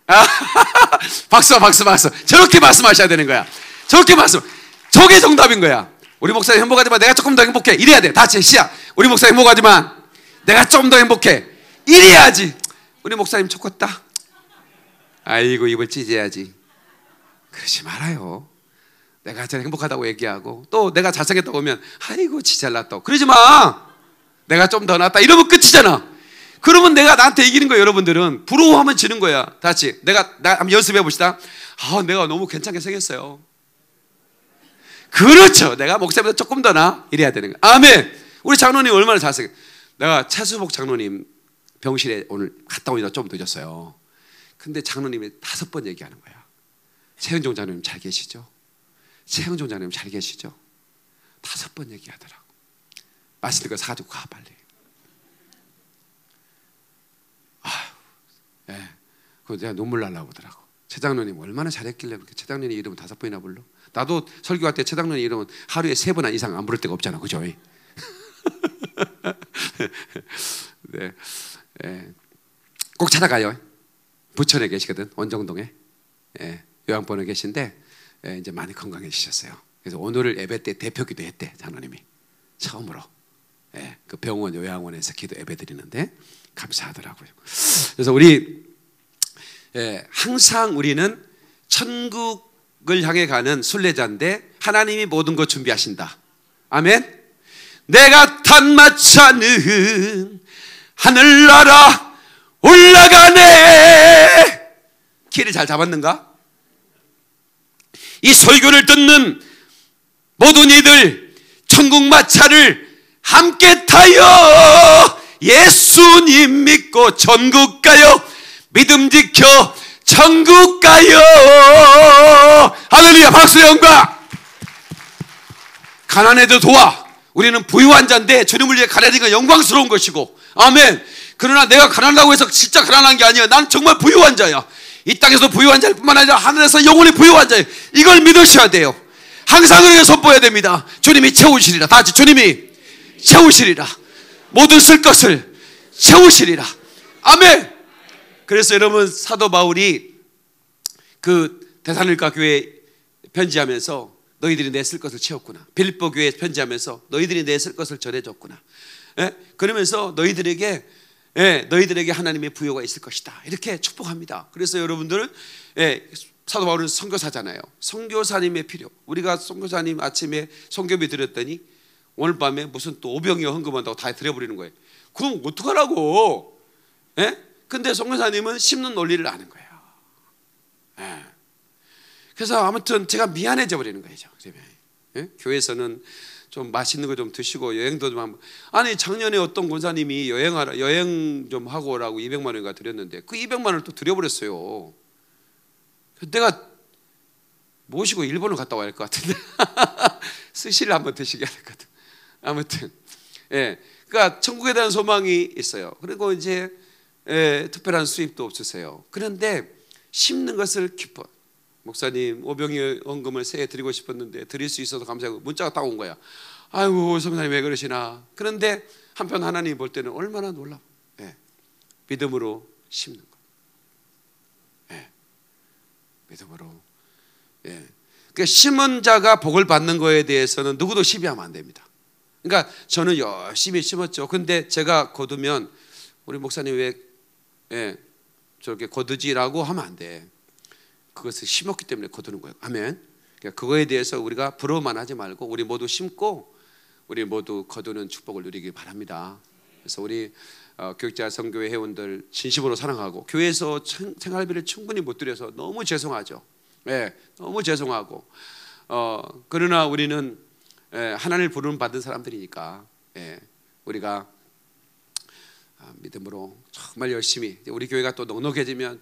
아, [laughs] 박수, 박수, 박수. 저렇게 말씀하셔야 되는 거야. 저렇게 말씀. 저게 정답인 거야. 우리 목사님 행복하지만 내가 조금 더 행복해. 이래야 돼. 다 제시야. 우리 목사님 행복하지만 내가 좀 더 행복해. 이래야지. 우리 목사님 좋겠다 아이고, 입을 찢어야지. 그러지 말아요. 내가 제일 행복하다고 얘기하고 또 내가 잘생겼다고 하면 아이고 지 잘났다 그러지 마 내가 좀 더 낫다 이러면 끝이잖아 그러면 내가 나한테 이기는 거야 여러분들은 부러워하면 지는 거야 다시 내가 나 한번 연습해 봅시다 아 내가 너무 괜찮게 생겼어요 그렇죠 내가 목사보다 조금 더 나 이래야 되는 거야 아멘 우리 장로님 얼마나 잘생겼 내가 최수복 장로님 병실에 오늘 갔다 오니까 좀 늦었어요 근데 장로님이 다섯 번 얘기하는 거야 최은종 장로님 잘 계시죠? 최영 존자님 잘 계시죠? 다섯 번 얘기하더라고. 맛있는 거 사주고 가 빨리. 아휴, 예. 그 내가 눈물 날라고 그더라고 최장로님 얼마나 잘했길래 그렇게 최장로님 이름 다섯 번이나 불러? 나도 설교할 때 최장로님 이름은 하루에 세번 이상 안 부를 때가 없잖아, 그죠? [laughs] 네, 예. 꼭 찾아가요. 부천에 계시거든, 원정동에. 예. 요양본에 계신데 예, 이제 많이 건강해지셨어요. 그래서 오늘 을 예배 때 대표 기도했대 장로님이 처음으로 예, 그 병원 요양원에서 기도 예배 드리는데 감사하더라고요. 그래서 우리 예, 항상 우리는 천국을 향해 가는 순례자인데 하나님이 모든 것 준비하신다. 아멘. 내가 탄마차는 하늘나라 올라가네. 키를 잘 잡았는가? 이 설교를 듣는 모든 이들 천국 마차를 함께 타요. 예수님 믿고 전국 가요. 믿음 지켜 천국 가요. 할렐루야 박수 영광. 가난해도 도와. 우리는 부유한 자인데 주님을 위해 가난이가 영광스러운 것이고 아멘. 그러나 내가 가난하다고 해서 진짜 가난한 게 아니야. 난 정말 부유한 자야. 이 땅에서 부유한 자일 뿐만 아니라 하늘에서 영원히 부유한 자예요. 이걸 믿으셔야 돼요. 항상 그렇게 선보여야 됩니다. 주님이 채우시리라. 다같 주님이 채우시리라. 모든 쓸 것을 채우시리라. 아멘. 그래서 여러분 사도 바울이 그 대산일가 교회 편지하면서 너희들이 내 쓸 것을 채웠구나. 빌보 교회 편지하면서 너희들이 내 쓸 것을 전해줬구나. 예? 그러면서 너희들에게 예, 너희들에게 하나님의 부여가 있을 것이다. 이렇게 축복합니다. 그래서 여러분들은 예, 사도 바울은 선교사잖아요. 선교사님의 필요. 우리가 선교사님 아침에 성교비 드렸더니 오늘 밤에 무슨 또 오병이 헌금한다고 다 드려버리는 거예요. 그럼 어떡하라고? 예? 근데 선교사님은 심는 논리를 아는 거예요. 예. 그래서 아무튼 제가 미안해져 버리는 거예요. 예? 교회에서는 좀 맛있는 거 좀 드시고 여행도 좀 한번. 아니 작년에 어떤 권사님이 여행하라 여행 좀 하고 오라고 200만 원인가 드렸는데 그 200만 원을 또 드려버렸어요. 내가 모시고 일본을 갔다 와야 할 것 같은데 [laughs] 스시를 한번 드시게 해야 될것 같은. 아무튼 예, 그러니까 천국에 대한 소망이 있어요. 그리고 이제 예, 특별한 수입도 없으세요. 그런데 심는 것을 기뻐. 목사님 오병이 원금을 세에 드리고 싶었는데 드릴 수 있어서 감사하고 문자가 딱 온 거야. 아이고 선생님 왜 그러시나. 그런데 한편 하나님 볼 때는 얼마나 놀라. 예. 믿음으로 심는 거. 예. 믿음으로. 예. 그 심은 자가 복을 받는 거에 대해서는 누구도 시비하면 안 됩니다. 그러니까 저는 열심히 심었죠. 근데 제가 거두면 우리 목사님 왜 예, 저렇게 거두지라고 하면 안 돼. 그것을 심었기 때문에 거두는 거예요. 아멘. 그러니까 그거에 대해서 우리가 부러워만 하지 말고 우리 모두 심고 우리 모두 거두는 축복을 누리길 바랍니다. 그래서 우리 어, 교육자 선교회 회원들 진심으로 사랑하고 교회에서 청, 생활비를 충분히 못 드려서 너무 죄송하죠. 예, 너무 죄송하고 어, 그러나 우리는 예, 하나님을 부름 받은 사람들이니까 예, 우리가 아, 믿음으로 정말 열심히 우리 교회가 또 넉넉해지면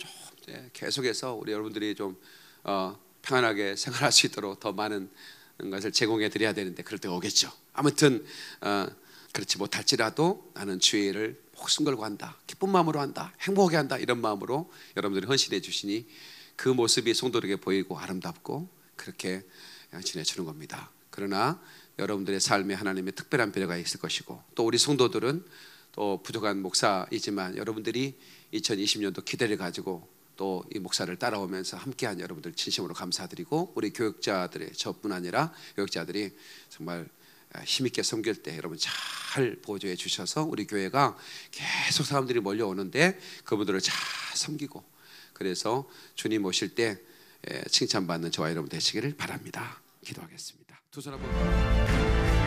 예, 계속해서 우리 여러분들이 좀 어, 편하게 [laughs] 생활할 수 있도록 더 많은 것을 제공해 드려야 되는데 그럴 때가 오겠죠. 아무튼 어, 그렇지 못할지라도 나는 주의를 목숨 걸고 한다. 기쁜 마음으로 한다. 행복하게 한다. 이런 마음으로 여러분들이 헌신해 주시니 그 모습이 성도들에게 보이고 아름답고 그렇게 지내 주는 겁니다. 그러나 여러분들의 삶에 하나님의 특별한 배려가 있을 것이고 또 우리 성도들은 또 부족한 목사이지만 여러분들이 2020년도 기대를 가지고 또이 목사를 따라오면서 함께한 여러분들 진심으로 감사드리고 우리 교육자들의 저뿐 아니라 교육자들이 정말 아, 힘있게 섬길 때 여러분 잘 보조해 주셔서 우리 교회가 계속 사람들이 몰려오는데 그분들을 잘 섬기고 그래서 주님 오실 때 예, 칭찬받는 저와 여러분 되시기를 바랍니다. 기도하겠습니다. 두 사람